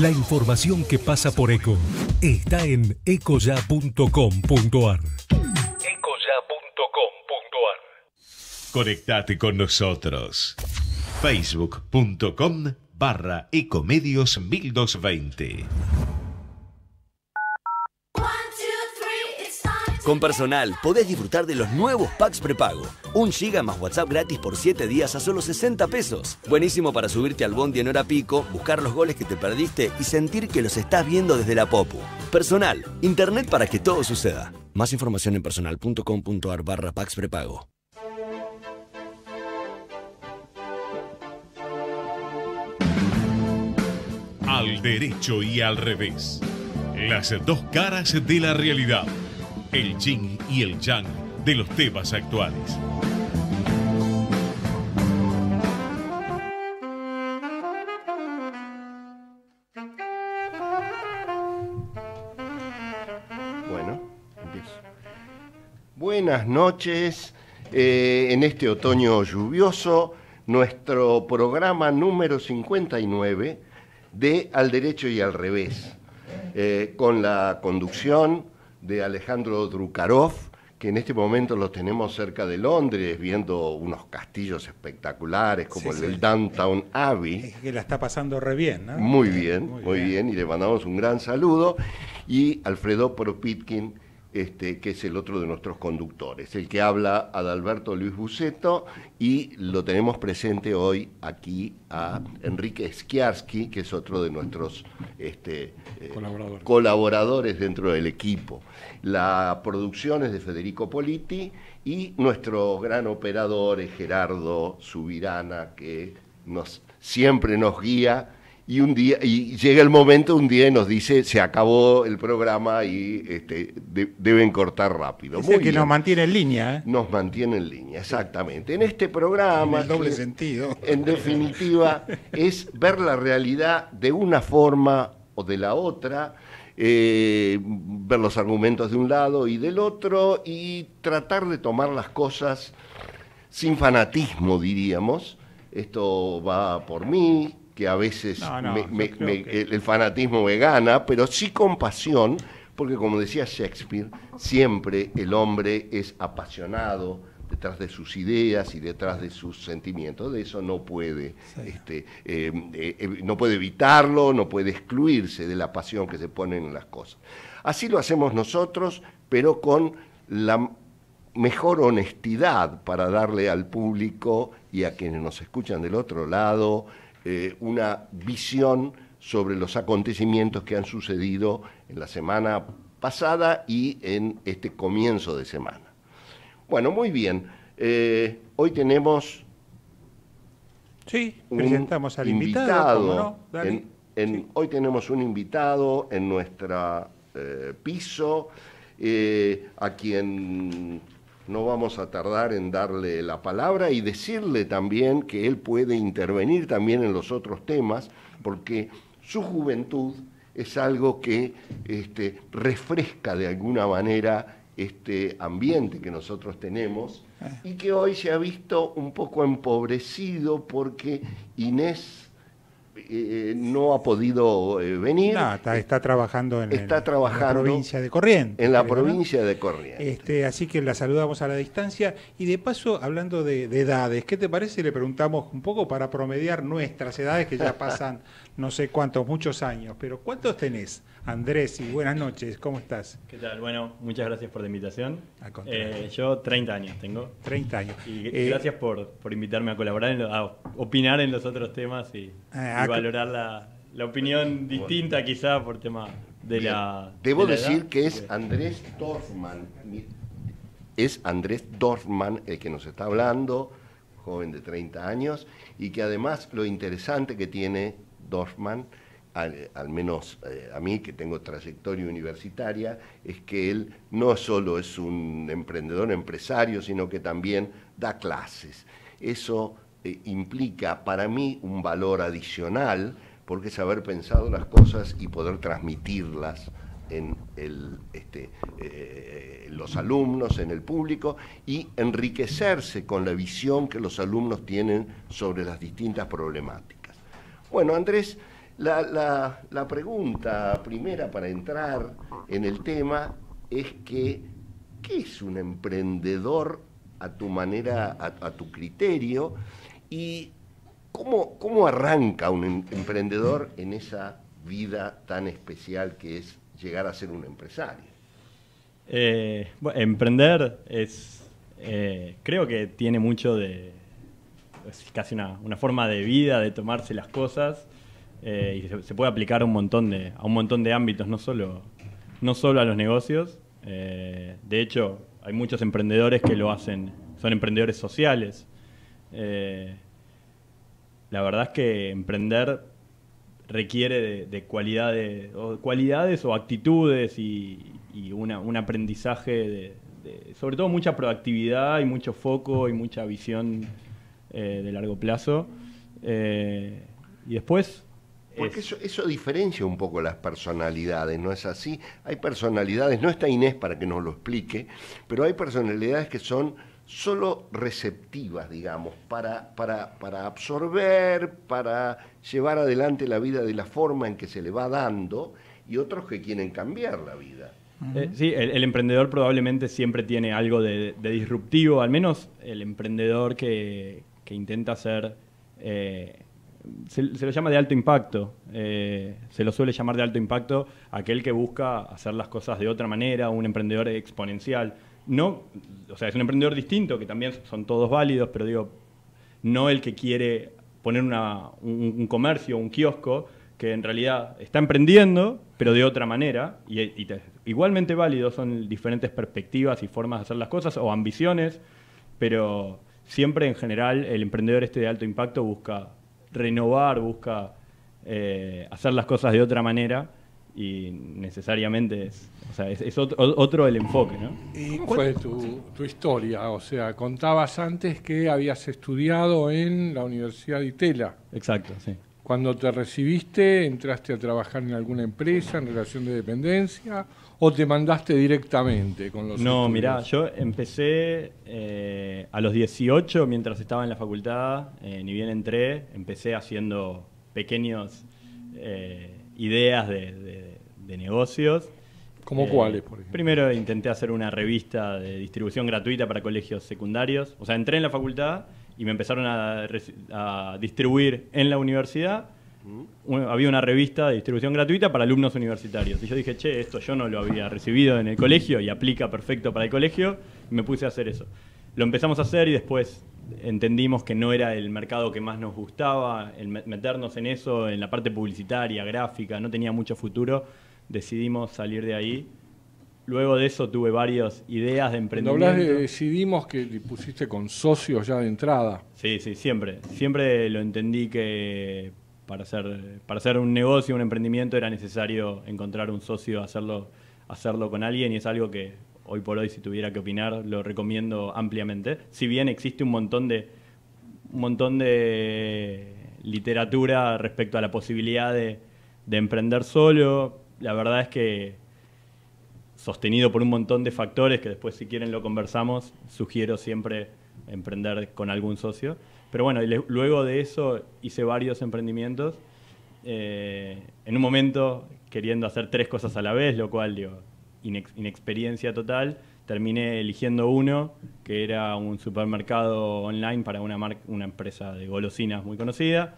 La información que pasa por ECO está en ecoya.com.ar. Ecoya.com.ar. Conectate con nosotros. Facebook.com barra Ecomedios 1220. Con Personal podés disfrutar de los nuevos packs prepago. Un giga más WhatsApp gratis por 7 días a solo 60 pesos. Buenísimo para subirte al bondi en hora pico, buscar los goles que te perdiste y sentir que los estás viendo desde la popu. Personal, internet para que todo suceda. Más información en personal.com.ar barra packs prepago. Al derecho y al revés. Las dos caras de la realidad el yin y el yang de los temas actuales. Bueno, empiezo. Buenas noches. Eh, en este otoño lluvioso, nuestro programa número 59 de Al Derecho y al Revés, eh, con la conducción de Alejandro Drukarov, que en este momento los tenemos cerca de Londres, viendo unos castillos espectaculares como el del Downtown Abbey. Es que la está pasando re bien, ¿no? Muy bien, muy, bien. bien. y le mandamos un gran saludo. Y Alfredo Propitkin, este, que es el otro de nuestros conductores, el que habla Adalberto Luis Buceto y lo tenemos presente hoy aquí a Enrique Skiarski, que es otro de nuestros este, eh, colaboradores. dentro del equipo. La producción es de Federico Politi y nuestro gran operador es Gerardo Subirana, que nos, siempre nos guía y un día, y llega el momento un día nos dice se acabó el programa y este, deben cortar rápido. Es que nos mantiene en línea. ¿eh? Nos mantiene en línea, exactamente. En este programa. En doble sentido. En definitiva, es ver la realidad de una forma o de la otra. Eh, ver los argumentos de un lado y del otro y tratar de tomar las cosas sin fanatismo, diríamos. Esto va por mí, que a veces el fanatismo me gana, pero sí con pasión, porque como decía Shakespeare, siempre el hombre es apasionado detrás de sus ideas y detrás de sus sentimientos. De eso no puede, este, eh, eh, eh, no puede evitarlo, no puede excluirse de la pasión que se pone en las cosas. Así lo hacemos nosotros, pero con la mejor honestidad para darle al público y a quienes nos escuchan del otro lado eh, una visión sobre los acontecimientos que han sucedido en la semana pasada y en este comienzo de semana. Bueno, muy bien. Eh, hoy tenemos... Sí, presentamos al invitado. Hoy tenemos un invitado en nuestro eh, piso, a quien no vamos a tardar en darle la palabra y decirle también que él puede intervenir también en los otros temas, porque su juventud es algo que este, refresca de alguna manera este ambiente que nosotros tenemos ah. y que hoy se ha visto un poco empobrecido porque Inés eh, no ha podido eh, venir. está, trabajando en, la provincia de Corrientes. En la provincia de Corrientes. Este, así que la saludamos a la distancia. Y de paso, hablando de, de edades, ¿qué te parece? Le preguntamos un poco para promediar nuestras edades, que ya pasan no sé cuántos, muchos años. Pero ¿cuántos tenés? Andrés, y buenas noches, ¿cómo estás? ¿Qué tal? Bueno, muchas gracias por la invitación. Eh, yo 30 años tengo. 30 años. Y eh, gracias por, invitarme a colaborar, en a opinar en los otros temas y, ah, ah, valorar la, opinión distinta quizá por tema de la... Debo decir que es Andrés Dorfman, es Andrés Dorfman el que nos está hablando, joven de 30 años, y que además lo interesante que tiene Dorfman al, menos eh, a mí que tengo trayectoria universitaria, es que él no solo es un emprendedor, empresario, sino que también da clases. Eso eh, implica para mí un valor adicional, porque es haber pensado las cosas y poder transmitirlas este, eh, en los alumnos, en el público, y enriquecerse con la visión que los alumnos tienen sobre las distintas problemáticas. Bueno, Andrés la, la, pregunta primera para entrar en el tema es que, ¿qué es un emprendedor a tu manera, a, tu criterio? ¿Y cómo, cómo arranca un em, emprendedor en esa vida tan especial que es llegar a ser un empresario? Eh, bueno, emprender es, eh, creo que tiene mucho de, es casi una, una forma de vida, de tomarse las cosas eh, y se, puede aplicar a un montón de, a un montón de ámbitos, no solo, no solo a los negocios. Eh, de hecho, hay muchos emprendedores que lo hacen, son emprendedores sociales. Eh, la verdad es que emprender requiere de, cualidades, o cualidades o actitudes y, un aprendizaje sobre todo mucha proactividad y mucho foco y mucha visión de largo plazo. y después porque eso, diferencia un poco las personalidades, ¿no es así? Hay personalidades, no está Inés para que nos lo explique, pero hay personalidades que son solo receptivas, digamos, para, para, absorber, para llevar adelante la vida de la forma en que se le va dando, y otros que quieren cambiar la vida. Eh, sí, el, emprendedor probablemente siempre tiene algo de, disruptivo, al menos el emprendedor que, intenta ser... Eh, se, lo llama de alto impacto, eh, se lo suele llamar de alto impacto aquel que busca hacer las cosas de otra manera, un emprendedor exponencial. No, o sea, es un emprendedor distinto, que también son todos válidos, pero digo, no el que quiere poner un, comercio, un kiosco, que en realidad está emprendiendo, pero de otra manera, y, igualmente válidos son diferentes perspectivas y formas de hacer las cosas, o ambiciones, pero siempre en general el emprendedor este de alto impacto busca renovar, busca eh, hacer las cosas de otra manera y necesariamente es, otro, el enfoque. ¿no? ¿Y ¿Cómo fue tu, tu, historia? O sea, contabas antes que habías estudiado en la Universidad de Itela. Exacto, sí. Cuando te recibiste, entraste a trabajar en alguna empresa en relación de dependencia o te mandaste directamente con los No, mira yo empecé eh, a los 18 mientras estaba en la facultad, eh, ni bien entré, empecé haciendo pequeños eh, ideas de, negocios. ¿Cómo cuáles, Primero intenté hacer una revista de distribución gratuita para colegios secundarios. O sea, entré en la facultad y me empezaron a, a distribuir en la universidad había una revista de distribución gratuita para alumnos universitarios. Y yo dije, che, esto yo no lo había recibido en el colegio y aplica perfecto para el colegio, y me puse a hacer eso. Lo empezamos a hacer y después entendimos que no era el mercado que más nos gustaba, el meternos en eso, en la parte publicitaria, gráfica, no tenía mucho futuro, decidimos salir de ahí. Luego de eso tuve varias ideas de emprendimiento. decidimos que pusiste con socios ya de entrada. Sí, sí, siempre. Siempre lo entendí que para hacer, un negocio, un emprendimiento, era necesario encontrar un socio, hacerlo, con alguien y es algo que hoy por hoy, si tuviera que opinar, lo recomiendo ampliamente. Si bien existe un montón de, un montón de literatura respecto a la posibilidad de emprender solo, la verdad es que sostenido por un montón de factores que después si quieren lo conversamos, sugiero siempre emprender con algún socio. Pero bueno, luego de eso hice varios emprendimientos. Eh, en un momento queriendo hacer tres cosas a la vez, lo cual, digo, inexperiencia total, terminé eligiendo uno, que era un supermercado online para una, marca, una empresa de golosinas muy conocida.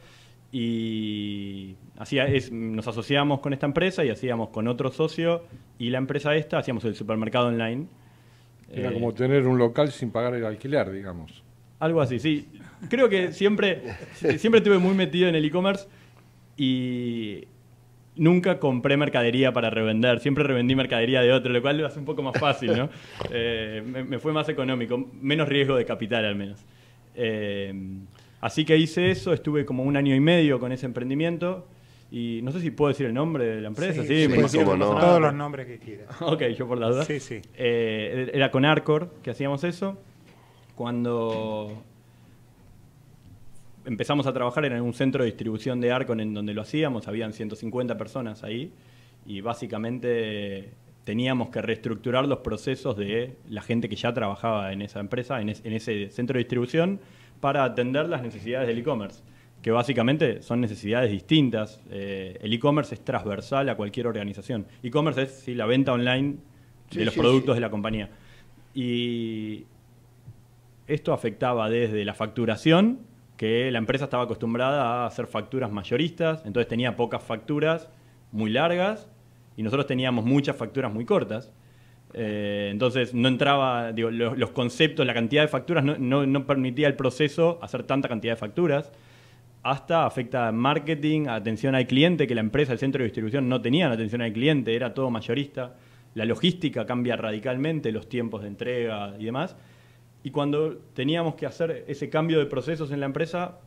Y así nos asociamos con esta empresa y hacíamos con otro socio y la empresa esta, hacíamos el supermercado online. Era eh, como tener un local sin pagar el alquiler, digamos. Algo así, sí. Creo que siempre, siempre estuve muy metido en el e-commerce y nunca compré mercadería para revender. Siempre revendí mercadería de otro, lo cual lo hace un poco más fácil, ¿no? Eh, me, fue más económico, menos riesgo de capital al menos. Eh, así que hice eso, estuve como un año y medio con ese emprendimiento. Y no sé si puedo decir el nombre de la empresa, sí, sí, sí todos los nombres que quieras. ok, yo por las dudas. Sí, sí. Eh, era con Arcor que hacíamos eso cuando empezamos a trabajar en un centro de distribución de Arcon en donde lo hacíamos, habían 150 personas ahí y básicamente teníamos que reestructurar los procesos de la gente que ya trabajaba en esa empresa, en, ese centro de distribución, para atender las necesidades del e-commerce, que básicamente son necesidades distintas. Eh, el e-commerce es transversal a cualquier organización. E-commerce es la venta online de los productos de la compañía. Y esto afectaba desde la facturación, que la empresa estaba acostumbrada a hacer facturas mayoristas, entonces tenía pocas facturas muy largas y nosotros teníamos muchas facturas muy cortas. Eh, entonces no entraba, digo, los, conceptos, la cantidad de facturas no, permitía el proceso hacer tanta cantidad de facturas. Hasta afecta marketing, atención al cliente, que la empresa, el centro de distribución no tenían atención al cliente, era todo mayorista. La logística cambia radicalmente, los tiempos de entrega y demás. Y cuando teníamos que hacer ese cambio de procesos en la empresa,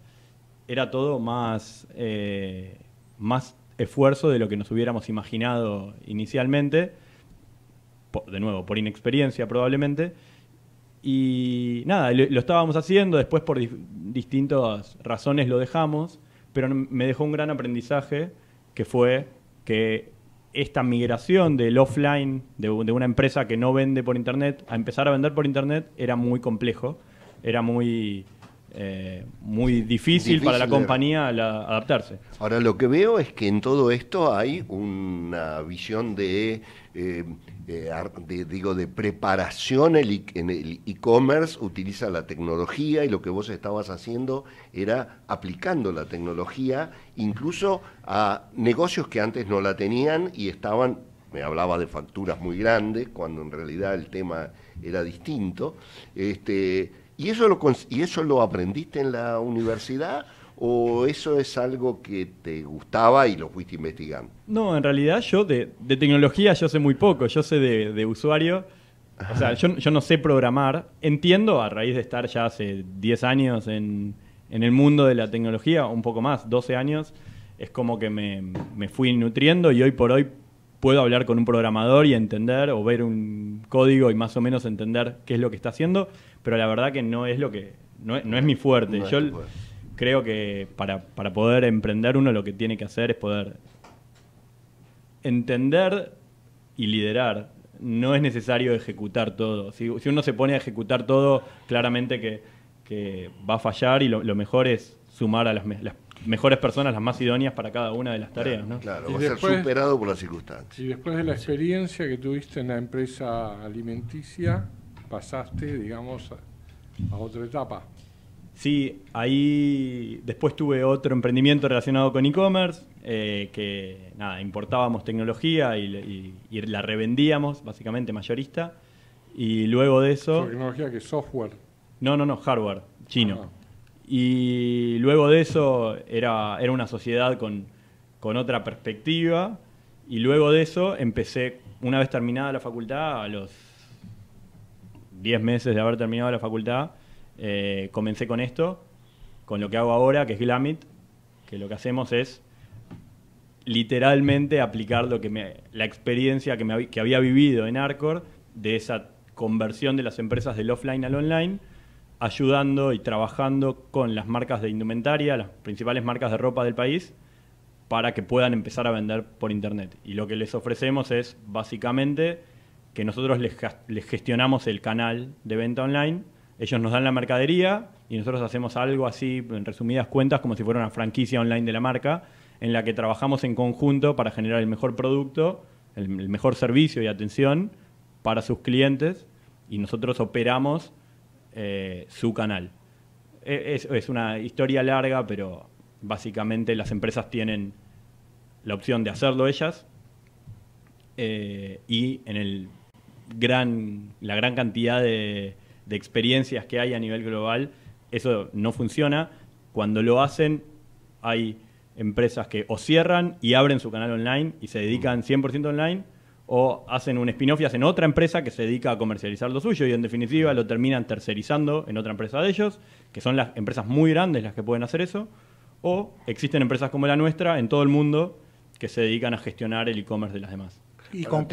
era todo más, eh, más esfuerzo de lo que nos hubiéramos imaginado inicialmente, de nuevo, por inexperiencia probablemente. Y nada, lo, estábamos haciendo, después por distintas razones lo dejamos, pero me dejó un gran aprendizaje que fue que esta migración del offline, de, una empresa que no vende por Internet, a empezar a vender por Internet era muy complejo, era muy, eh, muy difícil, para la compañía la, adaptarse. Ahora, lo que veo es que en todo esto hay una visión de eh, eh, de, digo, de preparación en el e-commerce utiliza la tecnología y lo que vos estabas haciendo era aplicando la tecnología incluso a negocios que antes no la tenían y estaban, me hablaba de facturas muy grandes, cuando en realidad el tema era distinto. Este, ¿Y eso, y eso lo aprendiste en la universidad? ¿O eso es algo que te gustaba y lo fuiste investigando? No, en realidad yo de, tecnología yo sé muy poco, yo sé de, usuario. O sea, yo, no sé programar. Entiendo, a raíz de estar ya hace 10 años en, en el mundo de la tecnología, un poco más, 12 años, es como que me, fui nutriendo y hoy por hoy puedo hablar con un programador y entender o ver un código y más o menos entender qué es lo que está haciendo, pero la verdad que no es lo que no es, mi fuerte. yo fuerte creo que para, para poder emprender uno lo que tiene que hacer es poder entender y liderar. No es necesario ejecutar todo. Si, uno se pone a ejecutar todo, claramente que, va a fallar y lo, mejor es sumar a las, mejores personas, las más idóneas para cada una de las tareas. Claro, ¿no? va a ser superado por las circunstancias. Y después de la experiencia que tuviste en la empresa alimenticia, pasaste, digamos, a otra etapa. Sí, ahí después tuve otro emprendimiento relacionado con e-commerce, eh, que nada, importábamos tecnología y, la revendíamos, básicamente mayorista. Y luego de eso... ¿Tecnología que software? No, no, no, hardware, chino. Ah, y luego de eso era, era una sociedad con, con otra perspectiva. Y luego de eso empecé, una vez terminada la facultad, a los 10 meses de haber terminado la facultad, eh, comencé con esto, con lo que hago ahora, que es Glamit, que lo que hacemos es literalmente aplicar lo que me, la experiencia que, había vivido en Arcor de esa conversión de las empresas del offline al online, ayudando y trabajando con las marcas de indumentaria, las principales marcas de ropa del país, para que puedan empezar a vender por Internet. Y lo que les ofrecemos es básicamente que nosotros les gestionamos el canal de venta online ellos nos dan la mercadería y nosotros hacemos algo así, en resumidas cuentas, como si fuera una franquicia online de la marca, en la que trabajamos en conjunto para generar el mejor producto, el, mejor servicio y atención para sus clientes y nosotros operamos eh, su canal. E, es, una historia larga, pero básicamente las empresas tienen la opción de hacerlo ellas eh, y en el gran, la gran cantidad de de experiencias que hay a nivel global, eso no funciona. Cuando lo hacen, hay empresas que o cierran y abren su canal online y se dedican 100% mm. online, o hacen un spin-off y hacen otra empresa que se dedica a comercializar lo suyo y en definitiva lo terminan tercerizando en otra empresa de ellos, que son las empresas muy grandes las que pueden hacer eso, o existen empresas como la nuestra en todo el mundo que se dedican a gestionar el e-commerce de las demás. ¿Y con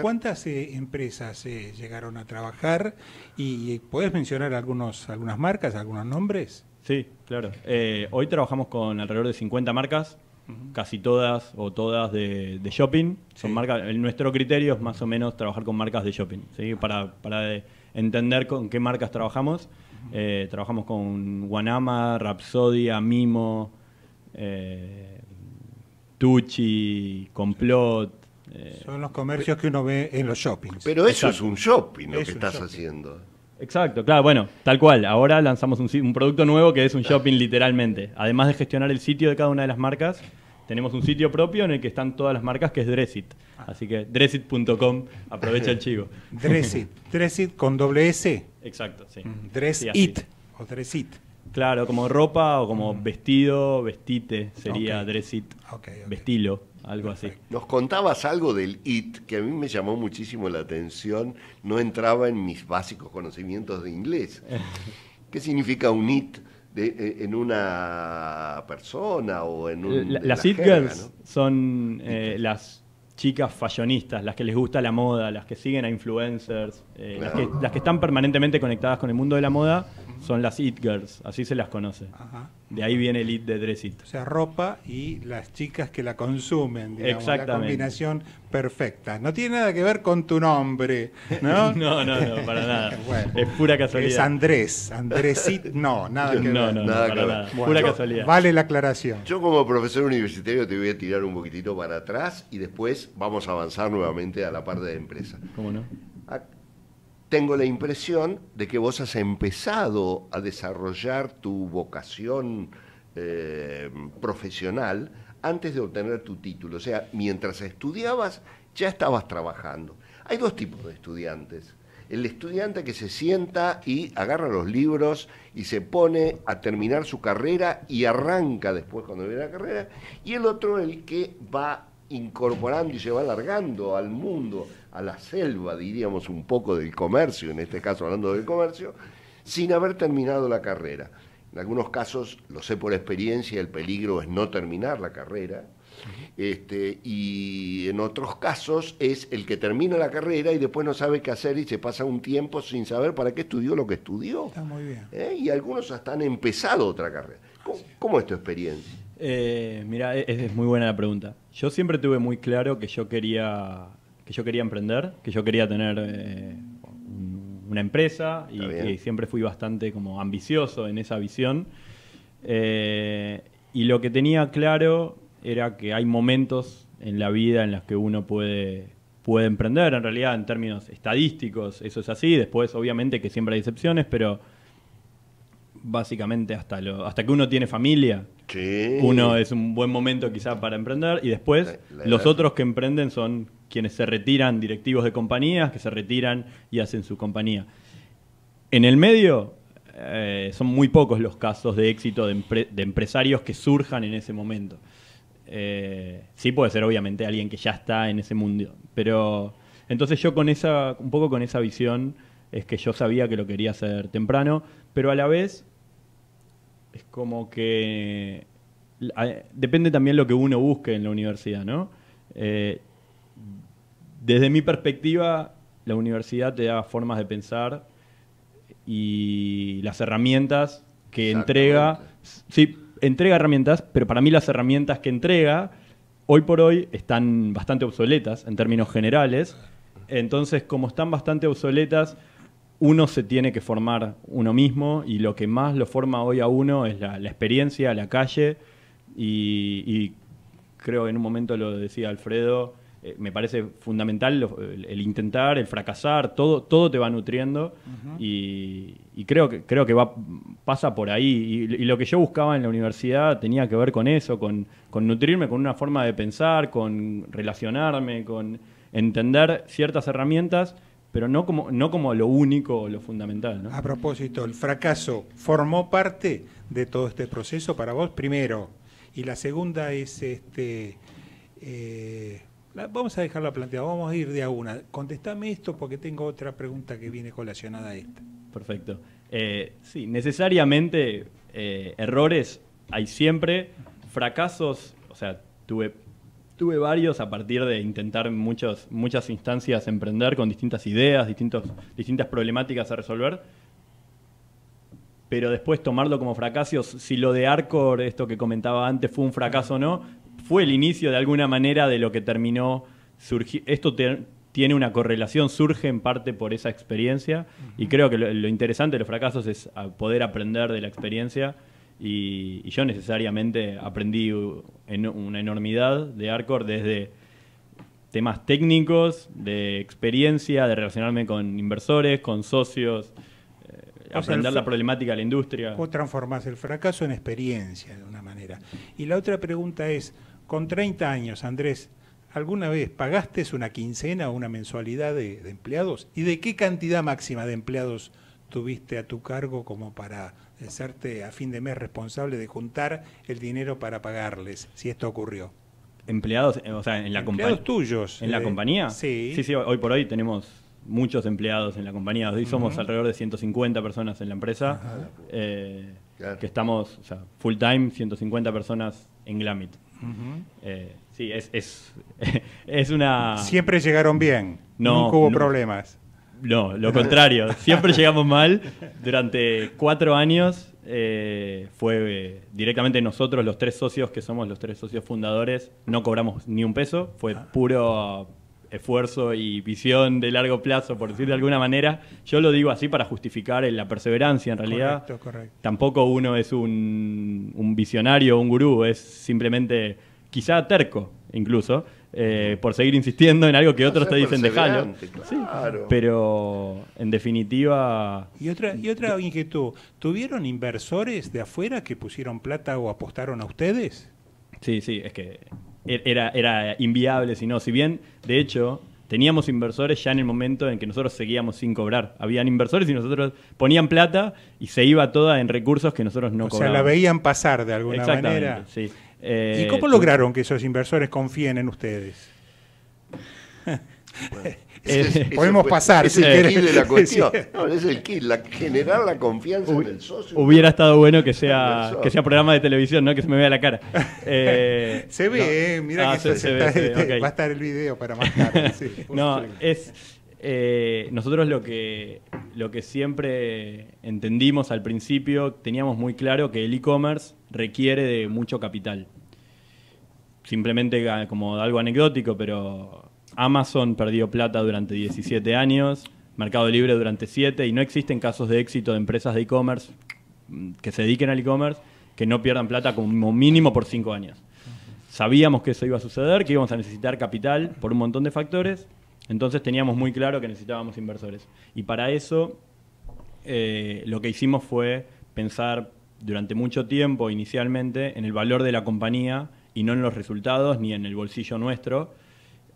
cuántas, eh, empresas eh, llegaron a trabajar? ¿Y eh, puedes mencionar algunos, algunas marcas, algunos nombres? Sí, claro. hoy trabajamos con alrededor de 50 marcas, casi todas o todas de, shopping. Son nuestro criterio es más o menos trabajar con marcas de shopping, ¿sí? para, para entender con qué marcas trabajamos. trabajamos con Guanama, Rapsodia, Mimo, Tucci, Complot, eh, Son los comercios que uno ve en los shoppings. Pero eso es un shopping lo que estás haciendo. Exacto, claro, bueno, tal cual. Ahora lanzamos un, producto nuevo que es un shopping literalmente. Además de gestionar el sitio de cada una de las marcas, tenemos un sitio propio en el que están todas las marcas que es Dressit. Ah. Así que dressit.com, aprovecha el chivo. Dressit, Dressit con doble S. Exacto, sí. Mm, dressit o Claro, como ropa o como mm. vestido, vestite sería Dressit, vestilo algo así. Nos contabas algo del IT que a mí me llamó muchísimo la atención, no entraba en mis básicos conocimientos de inglés. ¿Qué significa un IT e, en una persona o en un... las girls son eh, las chicas fashionistas, las que les gusta la moda, las que siguen a influencers, eh, las que están permanentemente conectadas con el mundo de la moda son las It Girls, así se las conoce. De ahí viene el It de Dress O sea, ropa y las chicas que la consumen, digamos, Exactamente. la combinación perfecta. No tiene nada que ver con tu nombre, ¿no? no, no, no, para nada. es pura casualidad. Es Andrés, Andrés no, nada que ver. No, no, nada que pura casualidad. Vale la aclaración. Yo como profesor universitario te voy a tirar un poquitito para atrás y después vamos a avanzar nuevamente a la parte de empresa. ¿Cómo no? Ah, tengo la impresión de que vos has empezado a desarrollar tu vocación eh, profesional antes de obtener tu título. O sea, mientras estudiabas, ya estabas trabajando. Hay dos tipos de estudiantes. El estudiante que se sienta y agarra los libros y se pone a terminar su carrera y arranca después cuando viene la carrera. Y el otro, el que va incorporando y se va alargando al mundo, a la selva, diríamos un poco del comercio, en este caso hablando del comercio, sin haber terminado la carrera. En algunos casos, lo sé por experiencia, el peligro es no terminar la carrera. Este, y en otros casos es el que termina la carrera y después no sabe qué hacer y se pasa un tiempo sin saber para qué estudió lo que estudió. Está muy bien. ¿Eh? Y algunos hasta han empezado otra carrera. ¿Cómo, es tu experiencia? Eh, mira, es, muy buena la pregunta. Yo siempre tuve muy claro que yo quería, que yo quería emprender, que yo quería tener eh, una empresa y, siempre fui bastante como ambicioso en esa visión. Eh, y lo que tenía claro era que hay momentos en la vida en los que uno puede, puede emprender, en realidad en términos estadísticos, eso es así, después obviamente que siempre hay excepciones, pero básicamente hasta, hasta que uno tiene familia. Uno es un buen momento quizá para emprender y después los otros que emprenden son quienes se retiran, directivos de compañías, que se retiran y hacen su compañía. En el medio eh, son muy pocos los casos de éxito de, empresarios que surjan en ese momento. Eh, sí puede ser obviamente alguien que ya está en ese mundo, pero entonces yo con esa, un poco con esa visión es que yo sabía que lo quería hacer temprano, pero a la vez es como que ah, depende también lo que uno busque en la universidad, ¿no? Eh, desde mi perspectiva, la universidad te da formas de pensar y las herramientas que entrega, sí, entrega herramientas, pero para mí las herramientas que entrega hoy por hoy están bastante obsoletas en términos generales. Entonces, como están bastante obsoletas, uno se tiene que formar uno mismo y lo que más lo forma hoy a uno es la, experiencia, la calle y, creo que en un momento lo decía Alfredo, eh, me parece fundamental el, intentar, el fracasar, todo, todo te va nutriendo y, creo que, creo que va, pasa por ahí. Y, lo que yo buscaba en la universidad tenía que ver con eso, con nutrirme, con una forma de pensar, con relacionarme, con entender ciertas herramientas pero no como, no como lo único o lo fundamental. ¿no? A propósito, el fracaso formó parte de todo este proceso para vos, primero. Y la segunda es, este, eh, vamos a dejarla planteada, vamos a ir de a una. Contestame esto porque tengo otra pregunta que viene colacionada a esta. Perfecto. Eh, sí, necesariamente eh, errores hay siempre, fracasos, o sea, tuve Tuve varios a partir de intentar muchas instancias emprender con distintas ideas, distintos, distintas problemáticas a resolver. Pero después tomarlo como fracasos, si lo de Arcor, esto que comentaba antes, fue un fracaso o no, fue el inicio de alguna manera de lo que terminó surgir. Esto tiene una correlación, surge en parte por esa experiencia. Y creo que lo, interesante de los fracasos es poder aprender de la experiencia y, yo necesariamente aprendí en una enormidad de hardcore desde temas técnicos, de experiencia, de relacionarme con inversores, con socios, eh, aprender la problemática de la industria. Vos transformás el fracaso en experiencia, de una manera. Y la otra pregunta es, con 30 años, Andrés, ¿alguna vez pagaste una quincena o una mensualidad de empleados? ¿Y de qué cantidad máxima de empleados tuviste a tu cargo como para serte a fin de mes responsable de juntar el dinero para pagarles, si esto ocurrió. Empleados, eh, o sea, en la compañía. tuyos. ¿En la eh, compañía? Sí. Sí, hoy por hoy tenemos muchos empleados en la compañía. Hoy somos alrededor de 150 personas en la empresa. Eh, que estamos, full time, 150 personas en Glamit. sí, es, es, es, una... Siempre llegaron bien. No, Nunca hubo problemas. No, lo contrario. Siempre llegamos mal. Durante cuatro años eh, fue directamente nosotros, los tres socios que somos los tres socios fundadores, no cobramos ni un peso. Fue ah. puro esfuerzo y visión de largo plazo, por decir de alguna manera. Yo lo digo así para justificar la perseverancia, en realidad. Tampoco uno es un, un visionario, un gurú, es simplemente quizá terco incluso. Eh, por seguir insistiendo en algo que otros te dicen dejalo. pero en definitiva. Y otra, y otra inquietud, ¿tuvieron inversores de afuera que pusieron plata o apostaron a ustedes? Sí, sí, es que er, era, era inviable, si no, si bien, de hecho, teníamos inversores ya en el momento en que nosotros seguíamos sin cobrar. Habían inversores y nosotros ponían plata y se iba toda en recursos que nosotros no cobrábamos. O sea, la veían pasar de alguna manera. Sí. Eh, ¿Y cómo lograron que esos inversores confíen en ustedes? Eh, podemos pasar. Es si la cuestión. No, es el kill, la, generar la confianza en el socio. Hubiera estado bueno que sea, que sea programa de televisión, ¿no? Que se me vea la cara. Eh, se ve, mira ah, que se, se, este, va a estar el video para más tarde. no, es eh, nosotros lo que, lo que siempre entendimos al principio, teníamos muy claro que el e-commerce requiere de mucho capital. Simplemente como algo anecdótico, pero Amazon perdió plata durante 17 años, Mercado Libre durante 7, y no existen casos de éxito de empresas de e-commerce mm, que se dediquen al e-commerce que no pierdan plata como mínimo por 5 años. Sabíamos que eso iba a suceder, que íbamos a necesitar capital por un montón de factores entonces teníamos muy claro que necesitábamos inversores. Y para eso eh, lo que hicimos fue pensar durante mucho tiempo inicialmente en el valor de la compañía y no en los resultados ni en el bolsillo nuestro,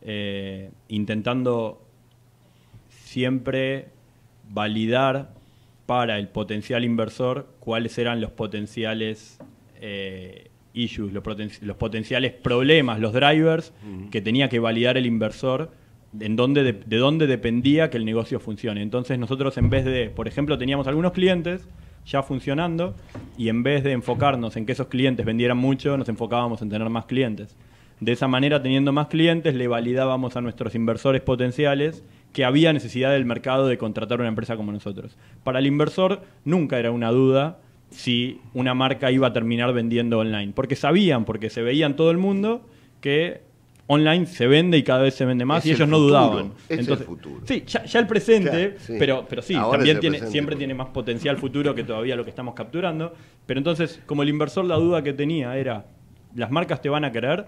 eh, intentando siempre validar para el potencial inversor cuáles eran los potenciales eh, issues, los, potenciales problemas, los drivers que tenía que validar el inversor en de, dónde dependía que el negocio funcione. Entonces nosotros en vez de, por ejemplo, teníamos algunos clientes ya funcionando y en vez de enfocarnos en que esos clientes vendieran mucho, nos enfocábamos en tener más clientes. De esa manera, teniendo más clientes, le validábamos a nuestros inversores potenciales que había necesidad del mercado de contratar una empresa como nosotros. Para el inversor nunca era una duda si una marca iba a terminar vendiendo online, porque sabían, porque se veían todo el mundo que online se vende y cada vez se vende más y ellos no dudaban. Es Entonces, el futuro. Sí, ya, el presente, Pero, pero sí, también tiene, siempre tiene más potencial futuro que todavía lo que estamos capturando. Pero entonces, como el inversor la duda que tenía era, las marcas te van a querer,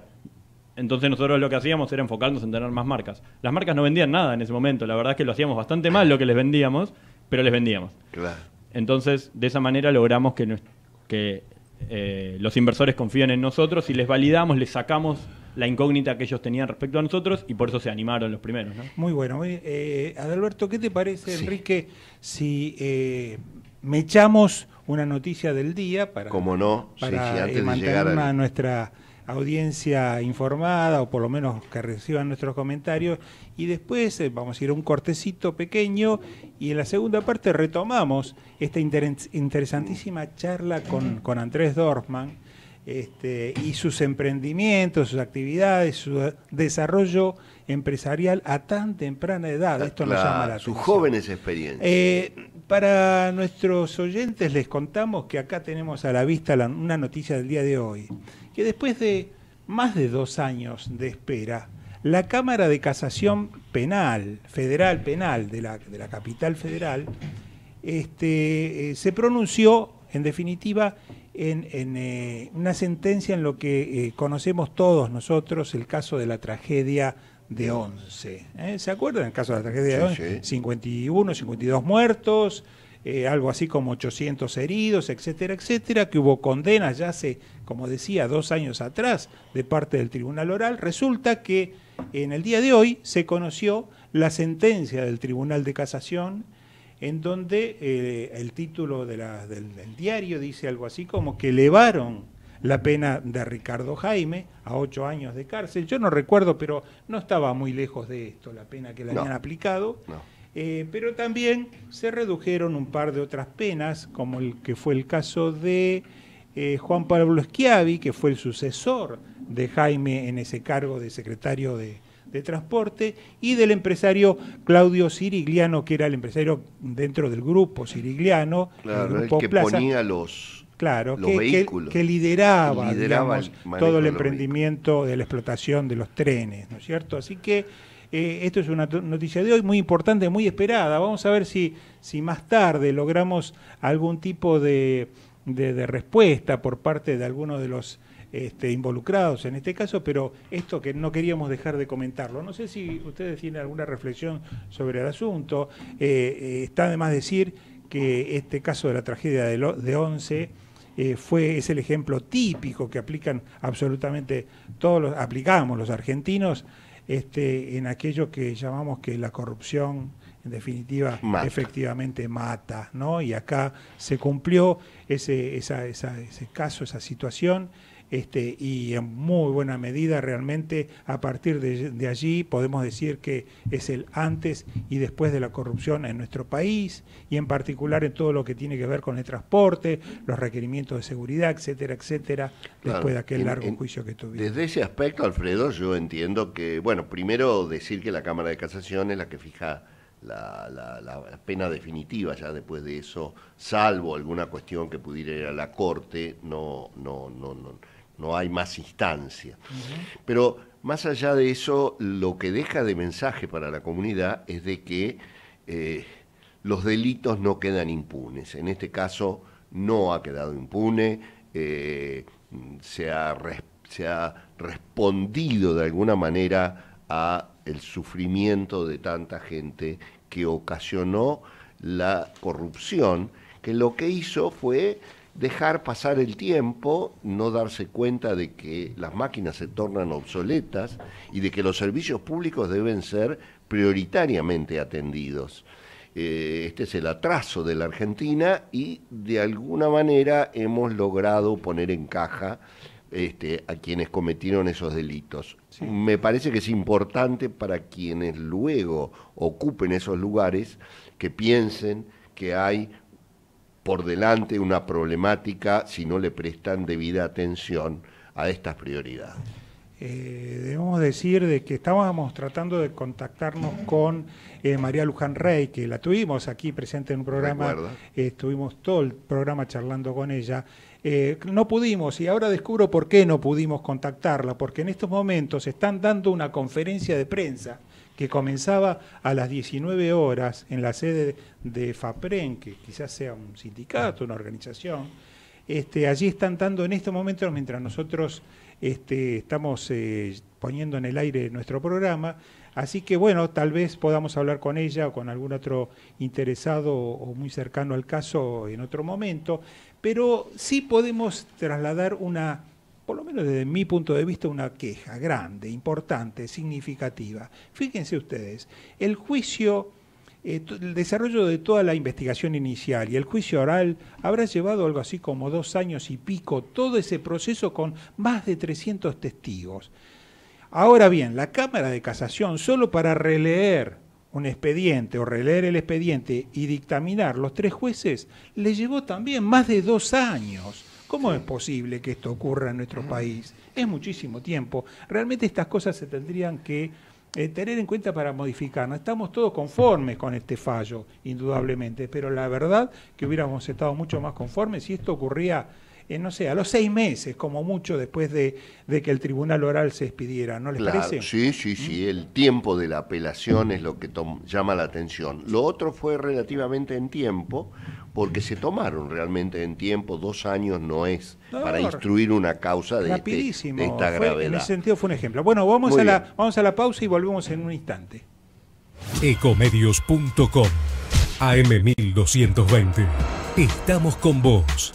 entonces nosotros lo que hacíamos era enfocarnos en tener más marcas. Las marcas no vendían nada en ese momento, la verdad es que lo hacíamos bastante mal lo que les vendíamos, pero les vendíamos. Claro. Entonces, de esa manera logramos que, eh, los inversores confíen en nosotros y les validamos, les sacamos la incógnita que ellos tenían respecto a nosotros y por eso se animaron los primeros. ¿no? Muy bueno. Eh, Adalberto, ¿qué te parece, Enrique, si eh, me echamos una noticia del día para, Como no, para eh, mantener a nuestra audiencia informada o por lo menos que reciban nuestros comentarios y después eh, vamos a ir a un cortecito pequeño y en la segunda parte retomamos esta interesantísima charla con, con Andrés Dorfman este, y sus emprendimientos, sus actividades, su desarrollo empresarial a tan temprana edad. Esto nos llama la atención. Sus jóvenes experiencias. Eh, para nuestros oyentes les contamos que acá tenemos a la vista una noticia del día de hoy, que después de más de dos años de espera, la Cámara de Casación Penal, Federal Penal de la, capital federal, este, eh, se pronunció, en definitiva, en, eh, una sentencia en lo que eh, conocemos todos nosotros, el caso de la tragedia de 11. ¿eh? ¿Se acuerdan el caso de la tragedia de 11? 51, 52 muertos, algo así como 800 heridos, etcétera, etcétera, que hubo condenas ya hace, como decía, dos años atrás de parte del Tribunal Oral. Resulta que en el día de hoy se conoció la sentencia del Tribunal de Casación en donde eh, el título de la, del, diario dice algo así como que elevaron la pena de Ricardo Jaime a ocho años de cárcel. Yo no recuerdo, pero no estaba muy lejos de esto la pena que le habían aplicado. Eh, pero también se redujeron un par de otras penas, como el que fue el caso de eh, Juan Pablo Schiavi, que fue el sucesor de Jaime en ese cargo de secretario de, de Transporte y del empresario Claudio Sirigliano, que era el empresario dentro del grupo Sirigliano, que ponía los, que, lideraba, todo el emprendimiento de la explotación de los trenes, ¿no es cierto? Así que eh, esto es una noticia de hoy muy importante, muy esperada. Vamos a ver si, si más tarde logramos algún tipo de, respuesta por parte de alguno de los este, involucrados en este caso, pero esto que no queríamos dejar de comentarlo. No sé si ustedes tienen alguna reflexión sobre el asunto. Eh, eh, está de más decir que este caso de la tragedia de, lo, de Once... Eh, fue, es el ejemplo típico que aplican absolutamente todos los, aplicamos los argentinos este, en aquello que llamamos que la corrupción, en definitiva, efectivamente mata, ¿no? Y acá se cumplió ese caso, esa situación. Este, y en muy buena medida realmente a partir de, allí podemos decir que es el antes y después de la corrupción en nuestro país y en particular en todo lo que tiene que ver con el transporte, los requerimientos de seguridad, etcétera, etcétera, después de aquel largo juicio que tuvimos. Desde ese aspecto, Alfredo, yo entiendo que, bueno, primero decir que la Cámara de Casación es la que fija la, pena definitiva ya después de eso, salvo alguna cuestión que pudiera ir a la corte, no, no, no, no, no hay más instancia. Pero más allá de eso, lo que deja de mensaje para la comunidad es de que eh, los delitos no quedan impunes. En este caso no ha quedado impune, eh, se, ha se, ha respondido de alguna manera a el sufrimiento de tanta gente que ocasionó la corrupción, que lo que hizo fue dejar pasar el tiempo, no darse cuenta de que las máquinas se tornan obsoletas y de que los servicios públicos deben ser prioritariamente atendidos. Eh, este es el atraso de la Argentina y de alguna manera hemos logrado poner en caja este, a quienes cometieron esos delitos. Me parece que es importante para quienes luego ocupen esos lugares que piensen que hay por delante una problemática si no le prestan debida atención a estas prioridades. Eh, debemos decir de que estábamos tratando de contactarnos con eh, María Luján Rey, que la tuvimos aquí presente en un programa, estuvimos todo el programa charlando con ella. Eh, no pudimos, y ahora descubro por qué no pudimos contactarla, porque en estos momentos están dando una conferencia de prensa que comenzaba a las 19 horas en la sede de FAPREN, que quizás sea un sindicato, una organización. Este, allí están dando en este momento, mientras nosotros este, estamos eh, poniendo en el aire nuestro programa, así que bueno, tal vez podamos hablar con ella o con algún otro interesado o muy cercano al caso en otro momento, pero sí podemos trasladar una por lo menos desde mi punto de vista, una queja grande, importante, significativa. Fíjense ustedes, el juicio, eh, el desarrollo de toda la investigación inicial y el juicio oral habrá llevado algo así como dos años y pico, todo ese proceso con más de 300 testigos. Ahora bien, la Cámara de Casación, solo para releer un expediente o releer el expediente y dictaminar los tres jueces, le llevó también más de dos años. ¿Cómo es posible que esto ocurra en nuestro mm. país? Es muchísimo tiempo. Realmente estas cosas se tendrían que eh, tener en cuenta para modificar. estamos todos conformes con este fallo, indudablemente, pero la verdad que hubiéramos estado mucho más conformes si esto ocurría eh, no sé, a los seis meses, como mucho, después de, que el tribunal oral se expidiera, ¿no les parece? Sí, sí, sí, mm. el tiempo de la apelación es lo que llama la atención. Lo otro fue relativamente en tiempo, porque se tomaron realmente en tiempo, dos años no es para instruir una causa de, este, esta gravedad. Fue, en ese sentido fue un ejemplo. Bueno, vamos a, la, vamos a la pausa y volvemos en un instante. Ecomedios.com AM1220. Estamos con vos.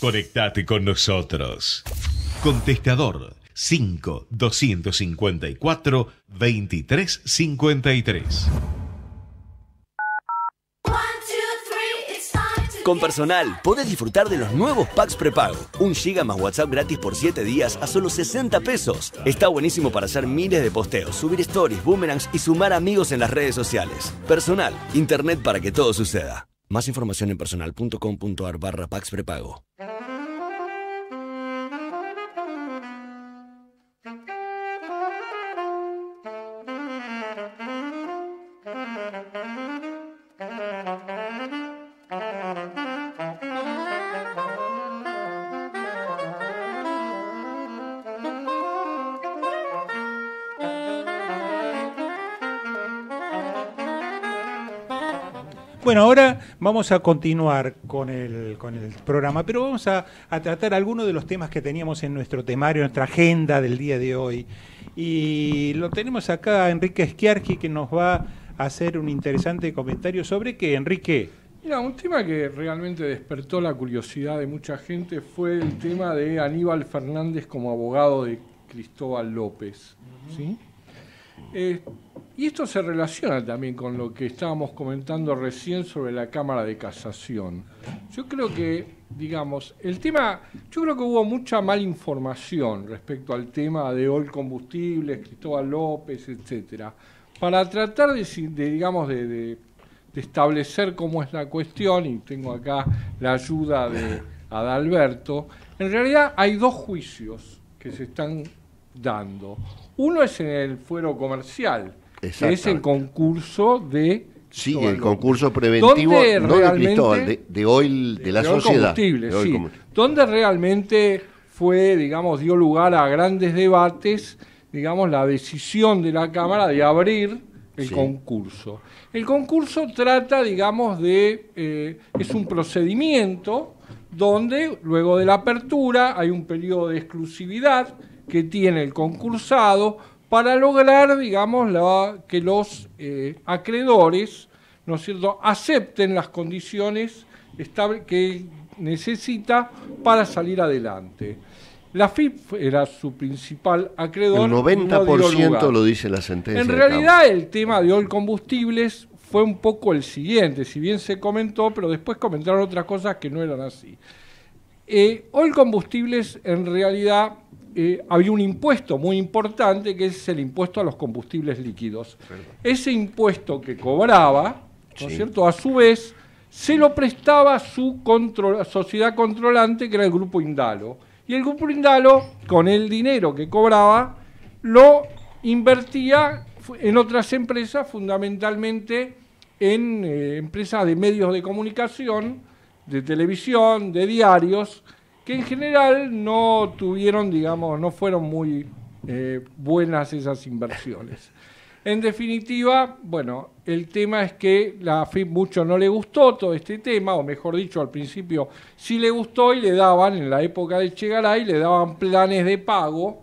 Conectate con nosotros. Contestador 5 254 2353. Con Personal podés disfrutar de los nuevos packs prepago. Un giga más WhatsApp gratis por 7 días a solo 60 pesos. Está buenísimo para hacer miles de posteos, subir stories, boomerangs y sumar amigos en las redes sociales. Personal, internet para que todo suceda. Más información en personal.com.ar barra Pax Prepago. Bueno, ahora vamos a continuar con el, programa, pero vamos a, tratar algunos de los temas que teníamos en nuestro temario, en nuestra agenda del día de hoy. Y lo tenemos acá a Enrique Esquiargi, que nos va a hacer un interesante comentario sobre qué, Enrique. Mira, un tema que realmente despertó la curiosidad de mucha gente fue el tema de Aníbal Fernández como abogado de Cristóbal López. ¿sí? Y esto se relaciona también con lo que estábamos comentando recién sobre la Cámara de Casación. Yo creo que, digamos, el tema, yo creo que hubo mucha mala información respecto al tema de olcombustibles, Combustibles, Cristóbal López, etcétera, para tratar de, digamos, de, establecer cómo es la cuestión, y tengo acá la ayuda de Adalberto, en realidad hay dos juicios que se están dando. Uno es en el fuero comercial, es el concurso de... Sí, el concurso preventivo de de, hoy de la sociedad. Donde realmente fue, digamos, dio lugar a grandes debates, digamos, la decisión de la Cámara de abrir el concurso. El concurso trata, digamos, de... Eh, es un procedimiento donde luego de la apertura hay un periodo de exclusividad que tiene el concursado para lograr, digamos, que los eh, acreedores, ¿no es cierto?, acepten las condiciones que necesita para salir adelante. La FIP era su principal acreedor. El 90% lo dice la sentencia. En realidad el tema de Oil Combustibles fue un poco el siguiente, si bien se comentó, pero después comentaron otras cosas que no eran así. Eh, Oil Combustibles en realidad eh, había un impuesto muy importante que es el impuesto a los combustibles líquidos. Ese impuesto que cobraba, ¿no es cierto? A su vez, se lo prestaba su sociedad controlante, que era el Grupo Indalo. Y el Grupo Indalo, con el dinero que cobraba, lo invertía en otras empresas, fundamentalmente en eh, empresas de medios de comunicación, de televisión, de diarios, que en general no tuvieron, digamos, no fueron muy eh, buenas esas inversiones. En definitiva, bueno, el tema es que la FIP mucho no le gustó todo este tema, o mejor dicho, al principio sí le gustó y le daban, en la época de Chegaray, le daban planes de pago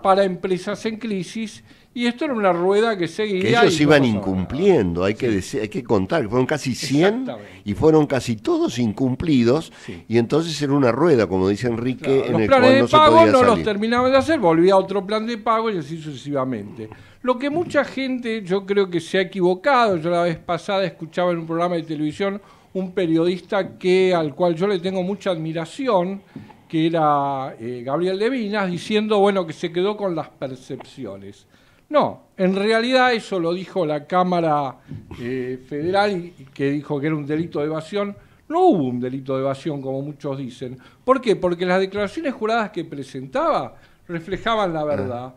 para empresas en crisis y esto era una rueda que seguía. ellos iban incumpliendo, hay, que hay que contar, fueron casi 100 y fueron casi todos incumplidos. Y entonces era una rueda, como dice Enrique, en el no de pago no los terminaban de hacer, volvía a otro plan de pago y así sucesivamente. Lo que mucha gente, yo creo que se ha equivocado, yo la vez pasada escuchaba en un programa de televisión un periodista que al cual yo le tengo mucha admiración, que era eh, Gabriel Devinas, diciendo bueno que se quedó con las percepciones. No, en realidad eso lo dijo la Cámara eh, Federal, que dijo que era un delito de evasión. No hubo un delito de evasión, como muchos dicen. ¿Por qué? Porque las declaraciones juradas que presentaba reflejaban la ah, verdad.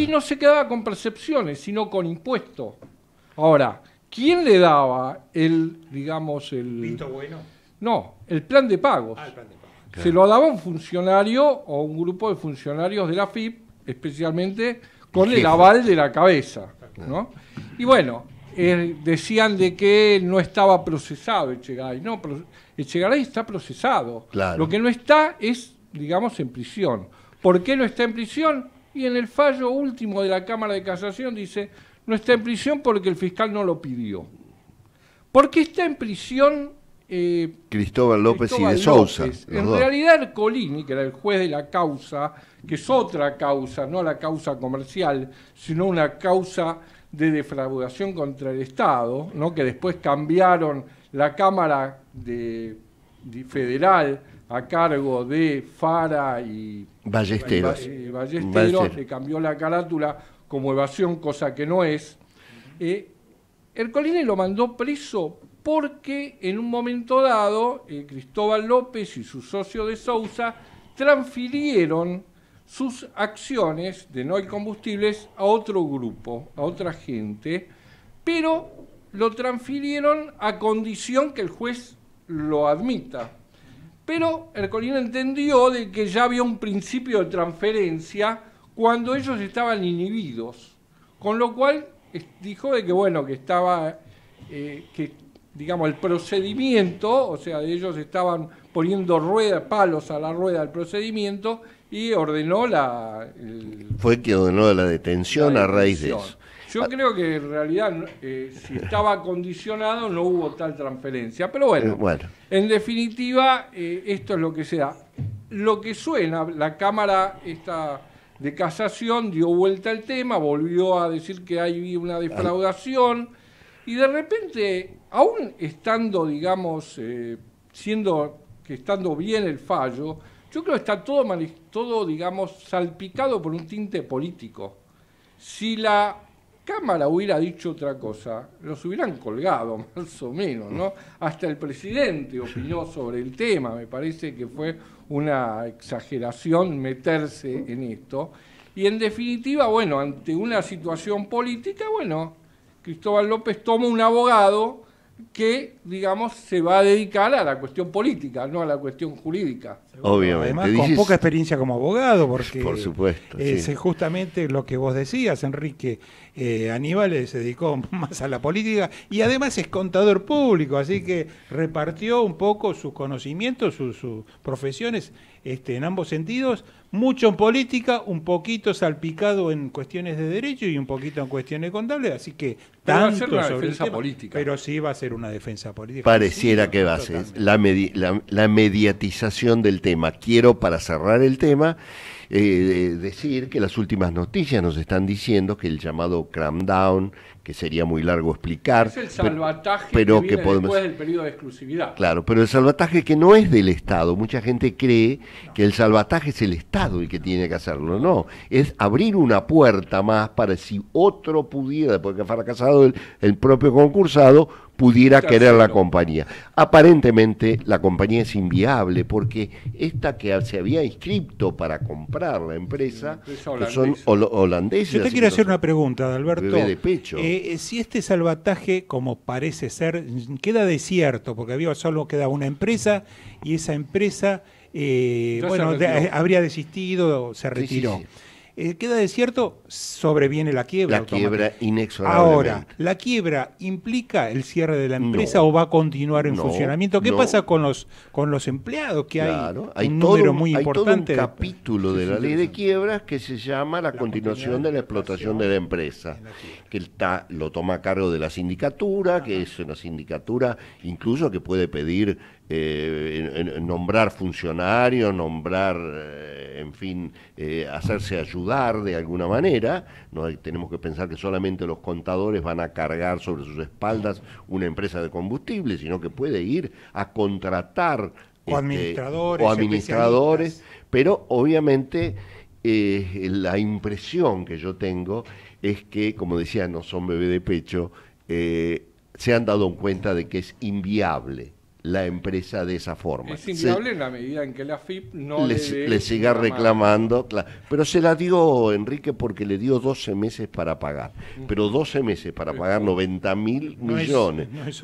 Y no se quedaba con percepciones, sino con impuestos. Ahora, ¿quién le daba el, digamos, el... ¿Visto bueno? No, el plan de pagos. Ah, el plan de pagos. Se lo daba un funcionario o un grupo de funcionarios de la FIP, especialmente con el aval de la cabeza. ¿no? Y bueno, eh, decían de que no estaba procesado Echegaray. No, Echegaray está procesado. Lo que no está es, digamos, en prisión. ¿Por qué no está en prisión? Y en el fallo último de la Cámara de Casación dice, no está en prisión porque el fiscal no lo pidió. ¿Por qué está en prisión eh, Cristóbal López y de Souza. En realidad, Ercolini, que era el juez de la causa que es otra causa, no la causa comercial, sino una causa de defraudación contra el Estado, ¿no? que después cambiaron la Cámara Federal a cargo de Fara y Ballesteros. le cambió la carátula como evasión, cosa que no es. El eh, Ercolini lo mandó preso porque en un momento dado eh, Cristóbal López y su socio de Sousa transfirieron sus acciones de no hay combustibles a otro grupo, a otra gente, pero lo transfirieron a condición que el juez lo admita. Pero el Colino entendió de que ya había un principio de transferencia cuando ellos estaban inhibidos, con lo cual dijo de que bueno, que estaba, eh, que digamos, el procedimiento, o sea, ellos estaban poniendo rueda, palos a la rueda del procedimiento, y ordenó la... Fue que ordenó la detención, a raíz de eso. Yo ah. creo que en realidad, eh, si estaba condicionado, no hubo tal transferencia. Pero bueno, eh, en definitiva, eh, esto es lo que se da. Lo que suena, la Cámara esta de Casación dio vuelta al tema, volvió a decir que hay una defraudación, y de repente, aún estando, digamos, siendo que estando bien el fallo, yo creo que está todo, todo, digamos, salpicado por un tinte político. Si la Cámara hubiera dicho otra cosa, los hubieran colgado, más o menos, ¿no? Hasta el presidente opinó sobre el tema, me parece que fue una exageración meterse en esto. Y en definitiva, bueno, ante una situación política, bueno, Cristóbal López toma un abogado que, digamos, se va a dedicar a la cuestión política, no a la cuestión jurídica. Obviamente. Además, con poca experiencia como abogado, porque Por supuesto, eh, es justamente lo que vos decías, Enrique, eh, Aníbal eh, se dedicó más a la política y además es contador público, así que repartió un poco sus conocimientos, sus, profesiones este, en ambos sentidos, mucho en política, un poquito salpicado en cuestiones de derecho y un poquito en cuestiones contables, así que tanto sobre defensa política. Pero sí va a ser una defensa política. Pareciera que va a ser la mediatización del tema. Quiero para cerrar el tema eh, decir que las últimas noticias nos están diciendo que el llamado cramdown, que sería muy largo explicar. Es el salvataje pero, que, podemos, después del periodo de exclusividad. Claro, pero el salvataje que no es del Estado. Mucha gente cree que el salvataje es el Estado el que tiene que hacerlo. No, es abrir una puerta más para si otro pudiera, porque ha fracasado el propio concursado, pudiera querer la compañía. Aparentemente la compañía es inviable porque esta que se había inscrito para comprar la empresa, son holandeses. Yo te quiero hacer una pregunta, Alberto. Eh, eh, si este salvataje, como parece ser, queda desierto, porque había solo queda una empresa y esa empresa, eh, bueno, habría desistido, o se retiró. Eh, queda desierto, sobreviene la quiebra. La quiebra inexorable. Ahora, ¿la quiebra implica el cierre de la empresa o va a continuar en funcionamiento? ¿Qué pasa con los, con los empleados? Que hay, un número muy importante. Todo un capítulo de la ley de quiebras que se llama la, continuación de la explotación de la empresa, que está, lo toma a cargo de la sindicatura, que es una sindicatura incluso que puede pedir eh, nombrar funcionarios, nombrar, eh, en fin, eh, hacerse ayudar de alguna manera. No tenemos que pensar que solamente los contadores van a cargar sobre sus espaldas una empresa de combustible, sino que puede ir a contratar o este, administradores, o administradores pero obviamente la impresión que yo tengo es que, como decía, no son bebé de pecho, se han dado cuenta de que es inviable la empresa de esa forma. Es inviable en la medida en que la FIP no le, siga reclamando. Claro. Pero se la dio Enrique porque le dio 12 meses para pagar. Pero 12 meses para pagar 90 mil millones. No es,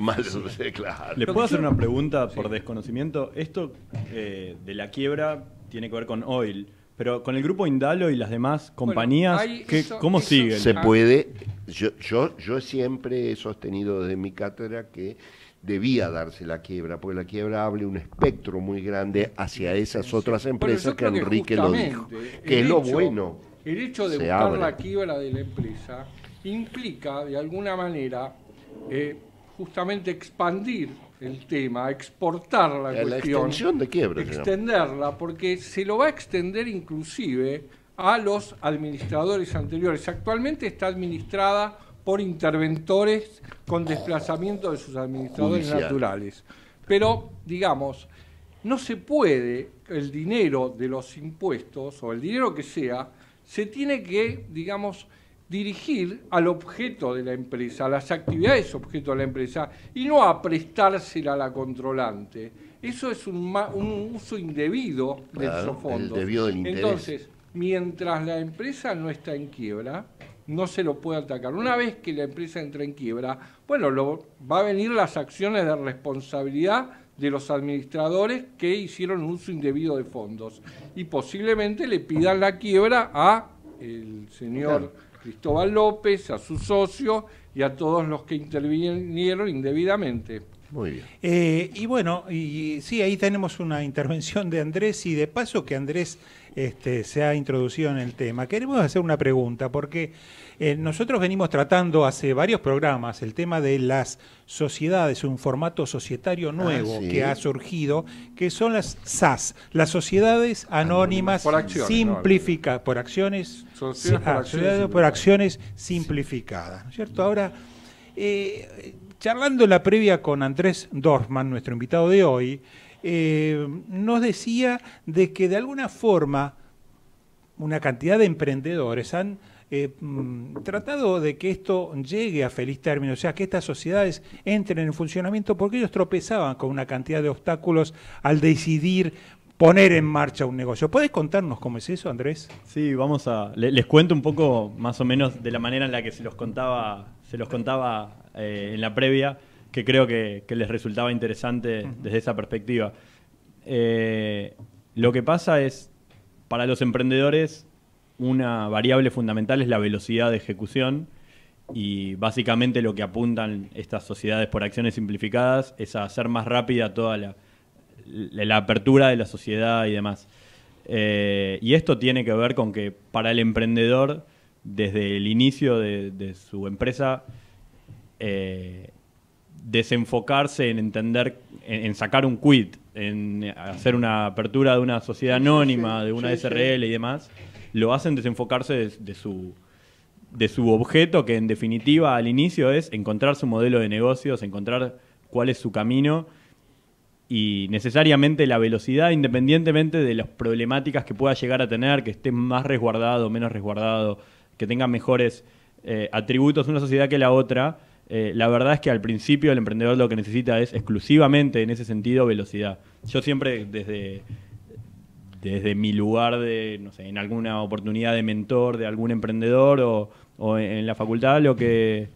claro. ¿Le puedo hacer una pregunta por desconocimiento? Esto eh, de la quiebra tiene que ver con Oil. Pero con el grupo Indalo y las demás compañías, ¿qué, ¿cómo siguen? Se puede. Yo, yo, yo siempre he sostenido desde mi cátedra que debía darse la quiebra, porque la quiebra abre un espectro muy grande hacia esas otras empresas que Enrique lo dijo, que es lo bueno. El hecho de buscar la quiebra de la empresa implica, de alguna manera, eh, justamente expandir el tema, exportar la, eh, cuestión. de quiebra. Extenderla, porque se lo va a extender inclusive a los administradores anteriores. Actualmente está administrada por interventores con desplazamiento de sus administradores naturales. Pero, digamos, no se puede el dinero de los impuestos o el dinero que sea, se tiene que, digamos, dirigir al objeto de la empresa, a las actividades objeto de la empresa, y no a prestársela a la controlante. Eso es un, uso indebido de esos fondos. Entonces, mientras la empresa no está en quiebra, no se lo puede atacar. Una vez que la empresa entra en quiebra, bueno, lo, va a venir las acciones de responsabilidad de los administradores que hicieron uso indebido de fondos y posiblemente le pidan la quiebra a el señor Cristóbal López, a su socio y a todos los que intervinieron indebidamente. Muy bien. Eh, y bueno, y, sí, ahí tenemos una intervención de Andrés y de paso que Andrés este, se ha introducido en el tema. Queremos hacer una pregunta porque eh, nosotros venimos tratando hace varios programas el tema de las sociedades, un formato societario ah, nuevo que ha surgido, que son las SAS, las sociedades anónimas, simplificadas, por acciones, por, acciones simplificadas, cierto? Ahora, eh, charlando en la previa con Andrés Dorfman, nuestro invitado de hoy, eh, nos decía de que de alguna forma una cantidad de emprendedores han eh, mm, tratado de que esto llegue a feliz término, o sea, que estas sociedades entren en funcionamiento porque ellos tropezaban con una cantidad de obstáculos al decidir poner en marcha un negocio. ¿Puedes contarnos cómo es eso, Andrés? Sí, vamos a les, cuento un poco más o menos de la manera en la que se los contaba se los contaba eh, en la previa que creo que, les resultaba interesante desde esa perspectiva. Eh, lo que pasa es, para los emprendedores, una variable fundamental es la velocidad de ejecución y básicamente lo que apuntan estas sociedades por acciones simplificadas es hacer más rápida toda la, apertura de la sociedad y demás. Eh, y esto tiene que ver con que para el emprendedor, desde el inicio de, su empresa, eh, desenfocarse en entender, en, sacar un quit, en hacer una apertura de una sociedad anónima, de una SRL y demás, lo hacen desenfocarse de, su, de su objeto, que en definitiva al inicio es encontrar su modelo de negocios, encontrar cuál es su camino y necesariamente la velocidad, independientemente de las problemáticas que pueda llegar a tener, que esté más resguardado, menos resguardado, que tenga mejores eh, atributos una sociedad que la otra, eh, la verdad es que al principio el emprendedor lo que necesita es exclusivamente en ese sentido velocidad. Yo siempre desde, desde mi lugar de, no sé, en alguna oportunidad de mentor de algún emprendedor o, en la facultad, lo que,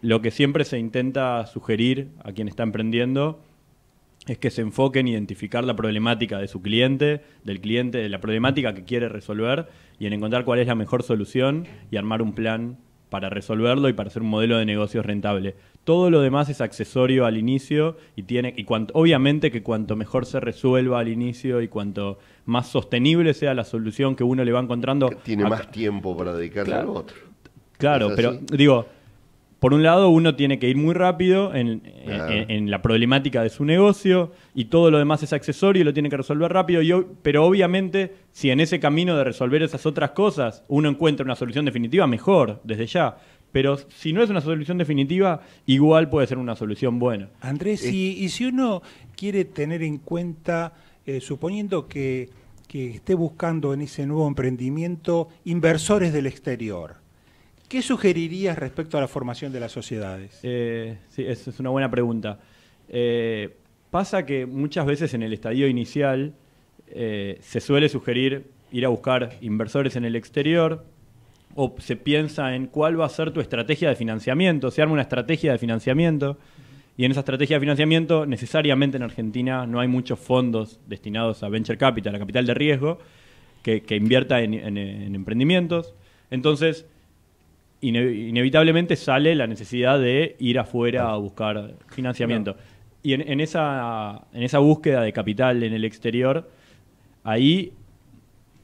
lo que siempre se intenta sugerir a quien está emprendiendo es que se enfoque en identificar la problemática de su cliente, del cliente, de la problemática que quiere resolver y en encontrar cuál es la mejor solución y armar un plan para resolverlo y para hacer un modelo de negocios rentable. Todo lo demás es accesorio al inicio y tiene y obviamente que cuanto mejor se resuelva al inicio y cuanto más sostenible sea la solución que uno le va encontrando, tiene más tiempo para dedicarle al otro. Claro, pero digo, por un lado, uno tiene que ir muy rápido en, la problemática de su negocio y todo lo demás es accesorio y lo tiene que resolver rápido. pero obviamente, si en ese camino de resolver esas otras cosas uno encuentra una solución definitiva, mejor, desde ya. Pero si no es una solución definitiva, igual puede ser una solución buena. Andrés, eh. y, si uno quiere tener en cuenta, eh, suponiendo que, que esté buscando en ese nuevo emprendimiento inversores del exterior, ¿Qué sugerirías respecto a la formación de las sociedades? Eh, sí, esa es una buena pregunta. Eh, pasa que muchas veces en el estadio inicial eh, se suele sugerir ir a buscar inversores en el exterior o se piensa en cuál va a ser tu estrategia de financiamiento, se arma una estrategia de financiamiento y en esa estrategia de financiamiento necesariamente en Argentina no hay muchos fondos destinados a venture capital, a capital de riesgo, que, invierta en emprendimientos. Entonces, inevitablemente sale la necesidad de ir afuera a buscar financiamiento. Y en, en, esa, en esa búsqueda de capital en el exterior, ahí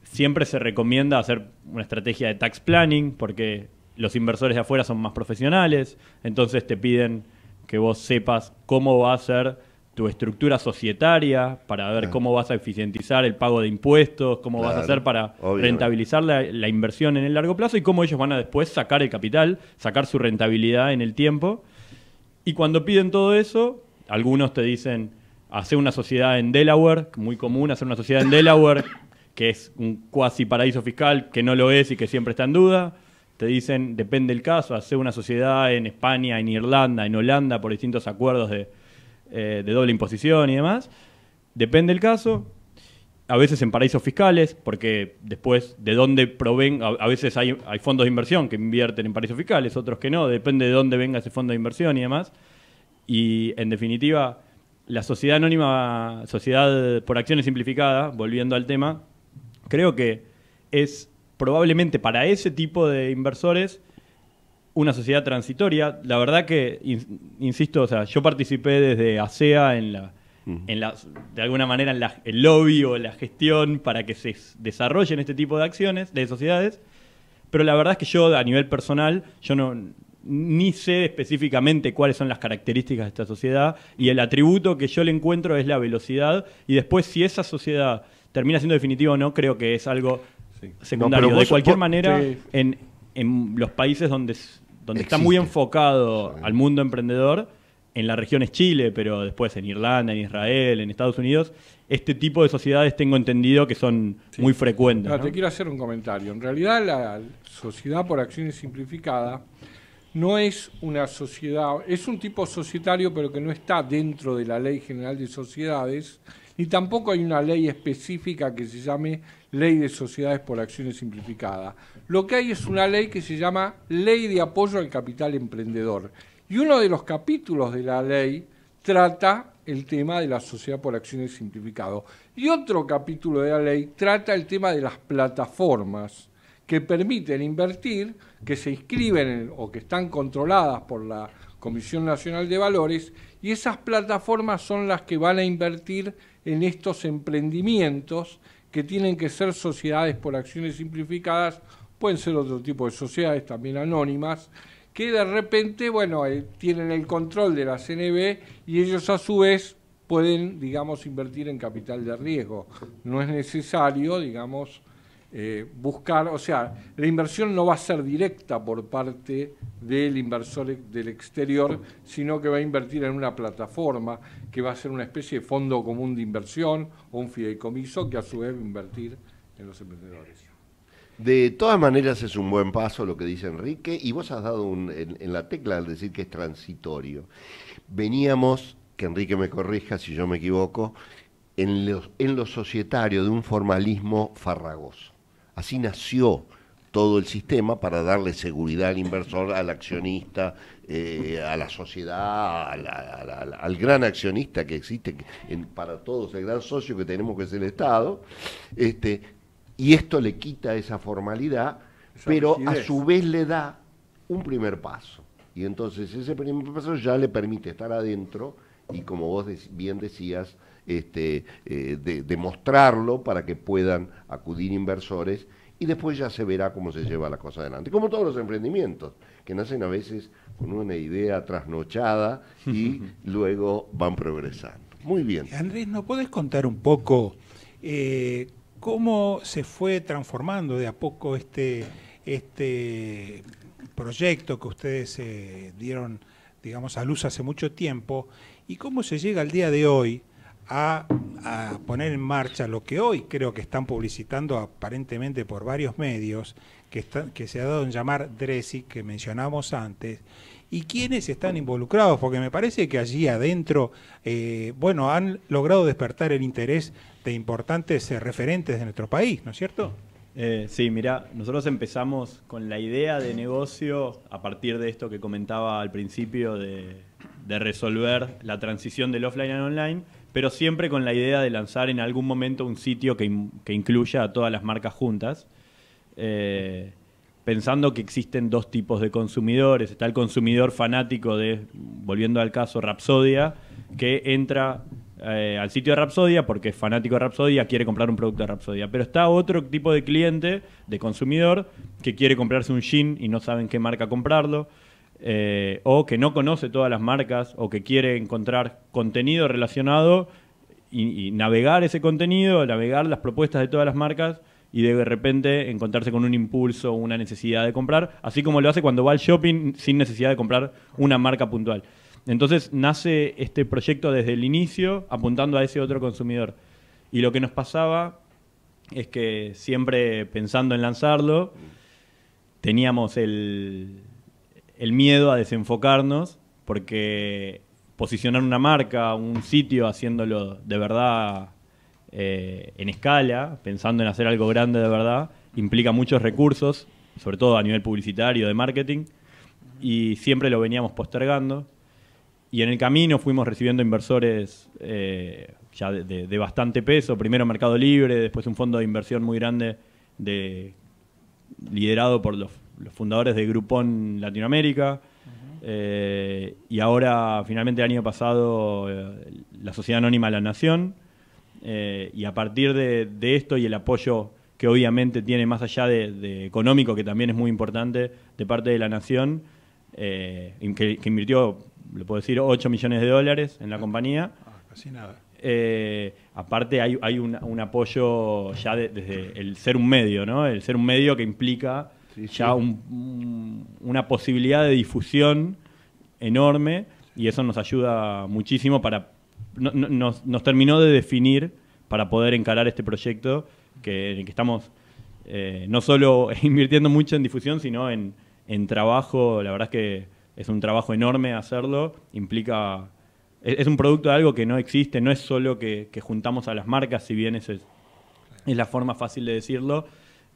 siempre se recomienda hacer una estrategia de tax planning porque los inversores de afuera son más profesionales, entonces te piden que vos sepas cómo va a ser tu estructura societaria, para ver cómo vas a eficientizar el pago de impuestos, cómo vas a hacer para rentabilizar la, inversión en el largo plazo y cómo ellos van a después sacar el capital, sacar su rentabilidad en el tiempo. Y cuando piden todo eso, algunos te dicen, hacer una sociedad en Delaware, muy común hacer una sociedad en Delaware, que es un cuasi paraíso fiscal, que no lo es y que siempre está en duda. Te dicen, depende el caso, hacer una sociedad en España, en Irlanda, en Holanda, por distintos acuerdos de eh, de doble imposición y demás. Depende el caso. A veces en paraísos fiscales, porque después de dónde proveen, a, veces hay, fondos de inversión que invierten en paraísos fiscales, otros que no, depende de dónde venga ese fondo de inversión y demás. Y en definitiva, la sociedad anónima, sociedad por acciones simplificadas, volviendo al tema, creo que es probablemente para ese tipo de inversores una sociedad transitoria. La verdad que, insisto, o sea, yo participé desde ASEA e en la, en la de alguna manera en el lobby o la gestión para que se desarrollen este tipo de acciones, de sociedades, pero la verdad es que yo a nivel personal, yo no ni sé específicamente cuáles son las características de esta sociedad y el atributo que yo le encuentro es la velocidad y después si esa sociedad termina siendo definitiva o no, creo que es algo secundario. de cualquier manera, en, en los países donde donde está muy enfocado al mundo emprendedor, en la región es Chile, pero después en Irlanda, en Israel, en Estados Unidos, este tipo de sociedades tengo entendido que son muy frecuentes. Te quiero hacer un comentario. En realidad la sociedad por acciones simplificadas no es una sociedad, es un tipo societario, pero que no está dentro de la Ley General de Sociedades, ni tampoco hay una ley específica que se llame ley de sociedades por acciones simplificadas. Lo que hay es una ley que se llama Ley de Apoyo al Capital Emprendedor. Y uno de los capítulos de la ley trata el tema de la sociedad por acciones simplificadas. Y otro capítulo de la ley trata el tema de las plataformas que permiten invertir, que se inscriben o que están controladas por la Comisión Nacional de Valores, y esas plataformas son las que van a invertir en estos emprendimientos que tienen que ser sociedades por acciones simplificadas, pueden ser otro tipo de sociedades también anónimas, que de repente, bueno, eh, tienen el control de la CNB y ellos a su vez pueden, digamos, invertir en capital de riesgo. No es necesario, digamos, eh, buscar, o sea, la inversión no va a ser directa por parte del inversor del exterior, sino que va a invertir en una plataforma que va a ser una especie de fondo común de inversión o un fideicomiso que a su vez va a invertir en los emprendedores. De todas maneras es un buen paso lo que dice Enrique y vos has dado en, la tecla al decir que es transitorio. Veníamos, que Enrique me corrija si yo me equivoco, en en lo societario de un formalismo farragoso Así nació todo el sistema para darle seguridad al inversor, al accionista, eh, a la sociedad, al gran accionista que existe para todos, el gran socio que tenemos que es el Estado, este, y esto le quita esa formalidad, pero a su vez le da un primer paso. Y entonces ese primer paso ya le permite estar adentro y como vos bien decías, este, eh, de, para que puedan acudir inversores y después ya se verá cómo se lleva la cosa adelante. Como todos los emprendimientos, que nacen a veces con una idea trasnochada y luego van progresando. Muy bien. Andrés, ¿no podés contar un poco eh, cómo se fue transformando de a poco este, este proyecto que ustedes eh, dieron, digamos, a luz hace mucho tiempo y cómo se llega al día de hoy? a, poner en marcha lo que hoy creo que están publicitando aparentemente por varios medios, que, se ha dado en llamar DRESI, que mencionamos antes, y quienes están involucrados, porque me parece que allí adentro, eh, bueno, han logrado despertar el interés de importantes eh, referentes de nuestro país, ¿no es cierto? Eh, sí, mira, nosotros empezamos con la idea de negocio a partir de esto que comentaba al principio de, de resolver la transición del offline al online, pero siempre con la idea de lanzar en algún momento un sitio que, incluya a todas las marcas juntas, eh, pensando que existen dos tipos de consumidores. Está el consumidor fanático de, volviendo al caso, Rapsodia, que entra eh, al sitio de Rapsodia porque es fanático de Rapsodia, quiere comprar un producto de Rapsodia. Pero está otro tipo de cliente, de consumidor, que quiere comprarse un jean y no saben qué marca comprarlo eh, o que no conoce todas las marcas o que quiere encontrar contenido relacionado y, y, navegar ese contenido, navegar las propuestas de todas las marcas y de repente encontrarse con un impulso, una necesidad de comprar, así como lo hace cuando va al shopping sin necesidad de comprar una marca puntual. Entonces nace este proyecto desde el inicio apuntando a ese otro consumidor. Y lo que nos pasaba es que siempre pensando en lanzarlo, teníamos el, el miedo a desenfocarnos, porque posicionar una marca, un sitio, haciéndolo de verdad eh, en escala, pensando en hacer algo grande de verdad, implica muchos recursos, sobre todo a nivel publicitario, de marketing, y siempre lo veníamos postergando. Y en el camino fuimos recibiendo inversores eh, ya de, bastante peso, primero Mercado Libre, después un fondo de inversión muy grande liderado por los los fundadores de Groupon Latinoamérica. Eh, y ahora, finalmente, el año pasado, eh, la Sociedad Anónima la Nación. Eh, y a partir de, esto y el apoyo que obviamente tiene, más allá de, económico, que también es muy importante, de parte de la Nación, que, invirtió, le puedo decir, 8 millones de dólares en la compañía. Ah, casi nada. aparte hay, un, apoyo ya desde el ser un medio, ¿no? El ser un medio que implica ya una posibilidad de difusión enorme y eso nos ayuda muchísimo para... nos, terminó de definir para poder encarar este proyecto en el que estamos eh, no solo invirtiendo mucho en difusión, sino en, trabajo. La verdad es que es un trabajo enorme hacerlo, implica es, un producto de algo que no existe, no es solo que, que juntamos a las marcas, si bien es, es la forma fácil de decirlo,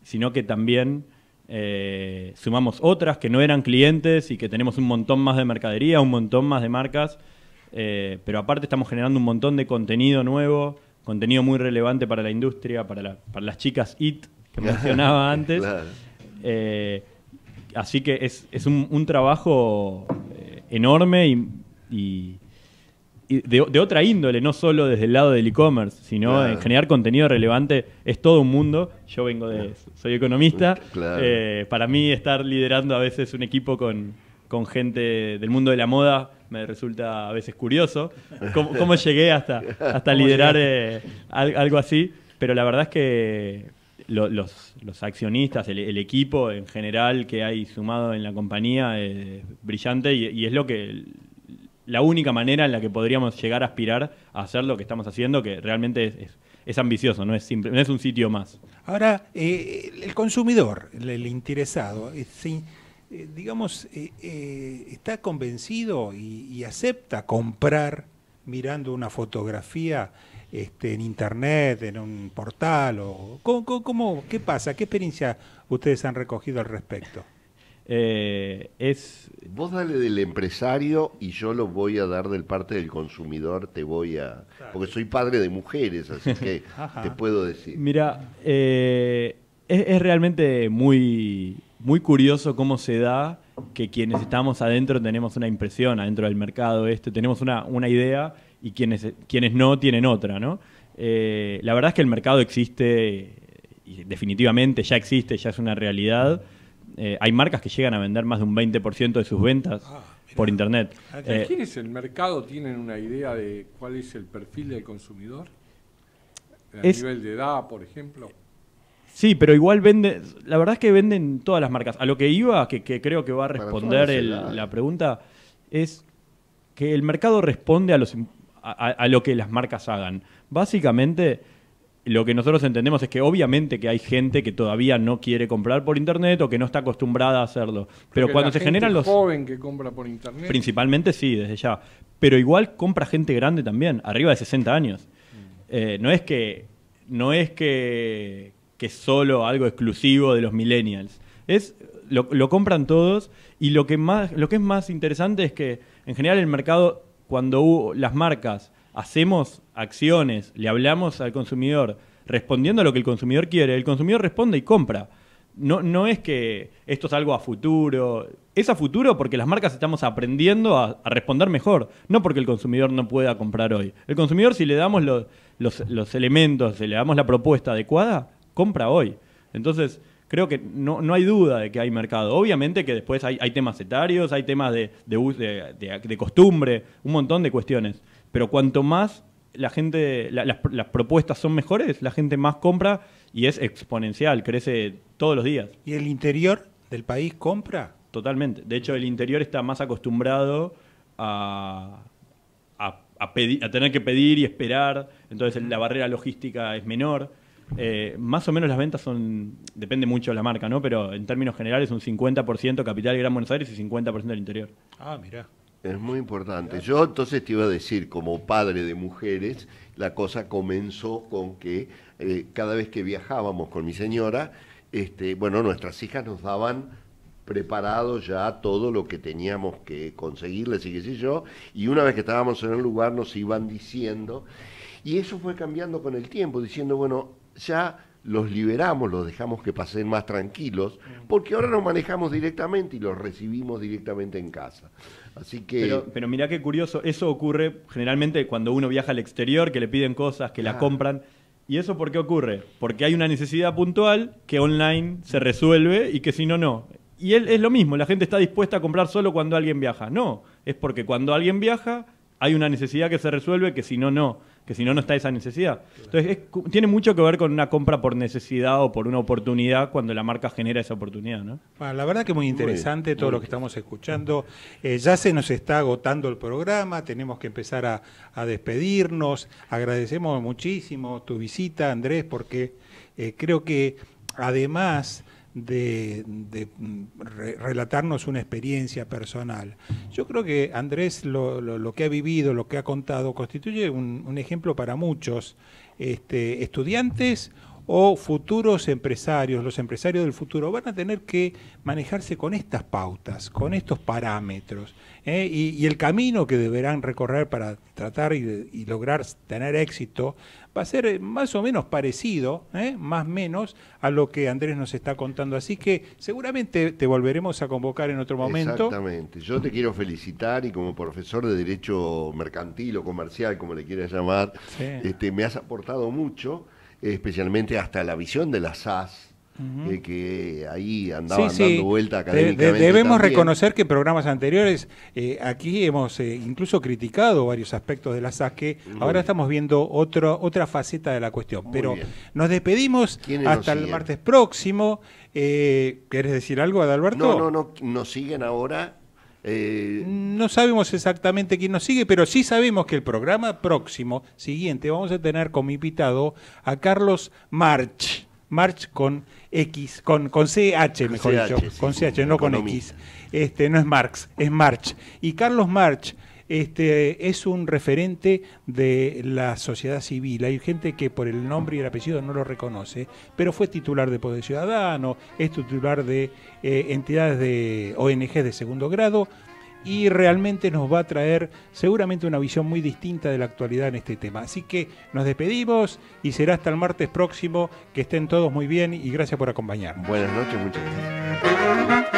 sino que también eh, sumamos otras que no eran clientes y que tenemos un montón más de mercadería, un montón más de marcas, eh, pero aparte estamos generando un montón de contenido nuevo, contenido muy relevante para la industria, para, las chicas IT que mencionaba antes. Eh, así que es, un, trabajo enorme y de, otra índole, no solo desde el lado del e-commerce, sino en generar contenido relevante. Es todo un mundo. Yo vengo de. Soy economista. Eh, para mí, estar liderando a veces un equipo con, gente del mundo de la moda me resulta a veces curioso. ¿Cómo, llegué hasta, hasta liderar eh, algo así? Pero la verdad es que los, accionistas, el, equipo en general que hay sumado en la compañía es brillante y es lo que la única manera en la que podríamos llegar a aspirar a hacer lo que estamos haciendo, que realmente es, ambicioso, no es, simple, no es un sitio más. Ahora, eh, el consumidor, el, interesado, eh, eh, digamos, está convencido y, acepta comprar mirando una fotografía este, en internet, en un portal, o cómo, qué pasa? ¿Qué experiencia ustedes han recogido al respecto? Eh, es... Vos dale del empresario y yo lo voy a dar del parte del consumidor, te voy a... Porque soy padre de mujeres, así que te puedo decir. Mira, eh, es, realmente muy, muy curioso cómo se da que quienes estamos adentro tenemos una impresión adentro del mercado, este, tenemos una, idea y quienes, quienes no tienen otra, eh, la verdad es que el mercado existe, y definitivamente ya existe, ya es una realidad. Eh, hay marcas que llegan a vender más de un 20% de sus ventas ah, por Internet. Ah, eh, quién es el mercado tienen una idea de cuál es el perfil del consumidor? ¿A nivel de edad, por ejemplo? Sí, pero igual venden... la verdad es que venden todas las marcas. A lo que iba, que, creo que va a responder la pregunta, es que el mercado responde a lo que las marcas hagan. Básicamente lo que nosotros entendemos es que obviamente que hay gente que todavía no quiere comprar por internet o que no está acostumbrada a hacerlo. Pero cuando se generan los... joven que compra por internet. Principalmente sí, desde ya. Pero igual compra gente grande también, arriba de 60 años. Mm. Eh, no es que no es que, que solo algo exclusivo de los millennials. Es lo, lo, compran todos y lo que más lo que es más interesante es que en general el mercado cuando hubo, las marcas hacemos acciones, le hablamos al consumidor respondiendo a lo que el consumidor quiere, el consumidor responde y compra. No, no es que esto es algo a futuro. Es a futuro porque las marcas estamos aprendiendo a, responder mejor, no porque el consumidor no pueda comprar hoy. El consumidor, si le damos los, elementos, si le damos la propuesta adecuada, compra hoy. Entonces, creo que no, hay duda de que hay mercado. Obviamente que después hay, temas etarios, hay temas de, de, costumbre, un montón de cuestiones pero cuanto más la gente, las, propuestas son mejores, la gente más compra y es exponencial, crece todos los días. ¿Y el interior del país compra? Totalmente. De hecho, el interior está más acostumbrado a, tener que pedir y esperar, entonces la barrera logística es menor. Eh, más o menos las ventas son, depende mucho de la marca, ¿no? Pero en términos generales un 50% capital Gran Buenos Aires y 50% del interior. Ah, mira. Es muy importante. Yo entonces te iba a decir, como padre de mujeres, la cosa comenzó con que eh, cada vez que viajábamos con mi señora, este, bueno, nuestras hijas nos daban preparado ya todo lo que teníamos que conseguirles y qué sé yo, y una vez que estábamos en el lugar nos iban diciendo, y eso fue cambiando con el tiempo, diciendo, bueno, ya los liberamos, los dejamos que pasen más tranquilos, mm. porque ahora los manejamos directamente y los recibimos directamente en casa. Pero, mira mirá qué curioso, eso ocurre generalmente cuando uno viaja al exterior, que le piden cosas, que las la compran. ¿Y eso por qué ocurre? Porque hay una necesidad puntual que online se resuelve y que si no, no. Y él, es lo mismo, la gente está dispuesta a comprar solo cuando alguien viaja. No, es porque cuando alguien viaja hay una necesidad que se resuelve que si no, no que si no, no está esa necesidad. Entonces, tiene mucho que ver con una compra por necesidad o por una oportunidad cuando la marca genera esa oportunidad, ¿no? la verdad que muy interesante todo lo que estamos escuchando. Eh, ya se nos está agotando el programa, tenemos que empezar a, despedirnos. Agradecemos muchísimo tu visita, Andrés, porque eh, creo que además de, mm, relatarnos una experiencia personal. Yo creo que Andrés lo, lo, lo que ha vivido, lo que ha contado, constituye un, ejemplo para muchos este, estudiantes o futuros empresarios, los empresarios del futuro, van a tener que manejarse con estas pautas, con estos parámetros ¿eh? y, el camino que deberán recorrer para tratar y, lograr tener éxito va a ser eh, más o menos parecido, ¿eh? más o menos a lo que Andrés nos está contando. Así que seguramente te volveremos a convocar en otro momento. Exactamente. Yo te quiero felicitar y como profesor de Derecho Mercantil o Comercial, como le quieras llamar, este, me has aportado mucho especialmente hasta la visión de la SAS, eh, que ahí andaban dando vuelta académicamente. debemos reconocer que en programas anteriores eh, aquí hemos eh, incluso criticado varios aspectos de la SAS que ahora estamos viendo otro, otra faceta de la cuestión. Pero nos despedimos hasta el martes próximo. ¿Quieres decir algo, Adalberto? No, no, no. Nos siguen ahora eh, no sabemos exactamente quién nos sigue, pero sí sabemos que el programa próximo, siguiente, vamos a tener como invitado a Carlos March. March con X, con, con CH, mejor dicho. con CH, no con X. Este, no es Marx, es March. Y Carlos March este, es un referente de la sociedad civil. Hay gente que por el nombre y el apellido no lo reconoce, pero fue titular de Poder Ciudadano, es titular de eh, entidades de ONG de segundo grado y realmente nos va a traer seguramente una visión muy distinta de la actualidad en este tema. Así que nos despedimos y será hasta el martes próximo. Que estén todos muy bien y gracias por acompañarnos. Buenas noches, muchas gracias.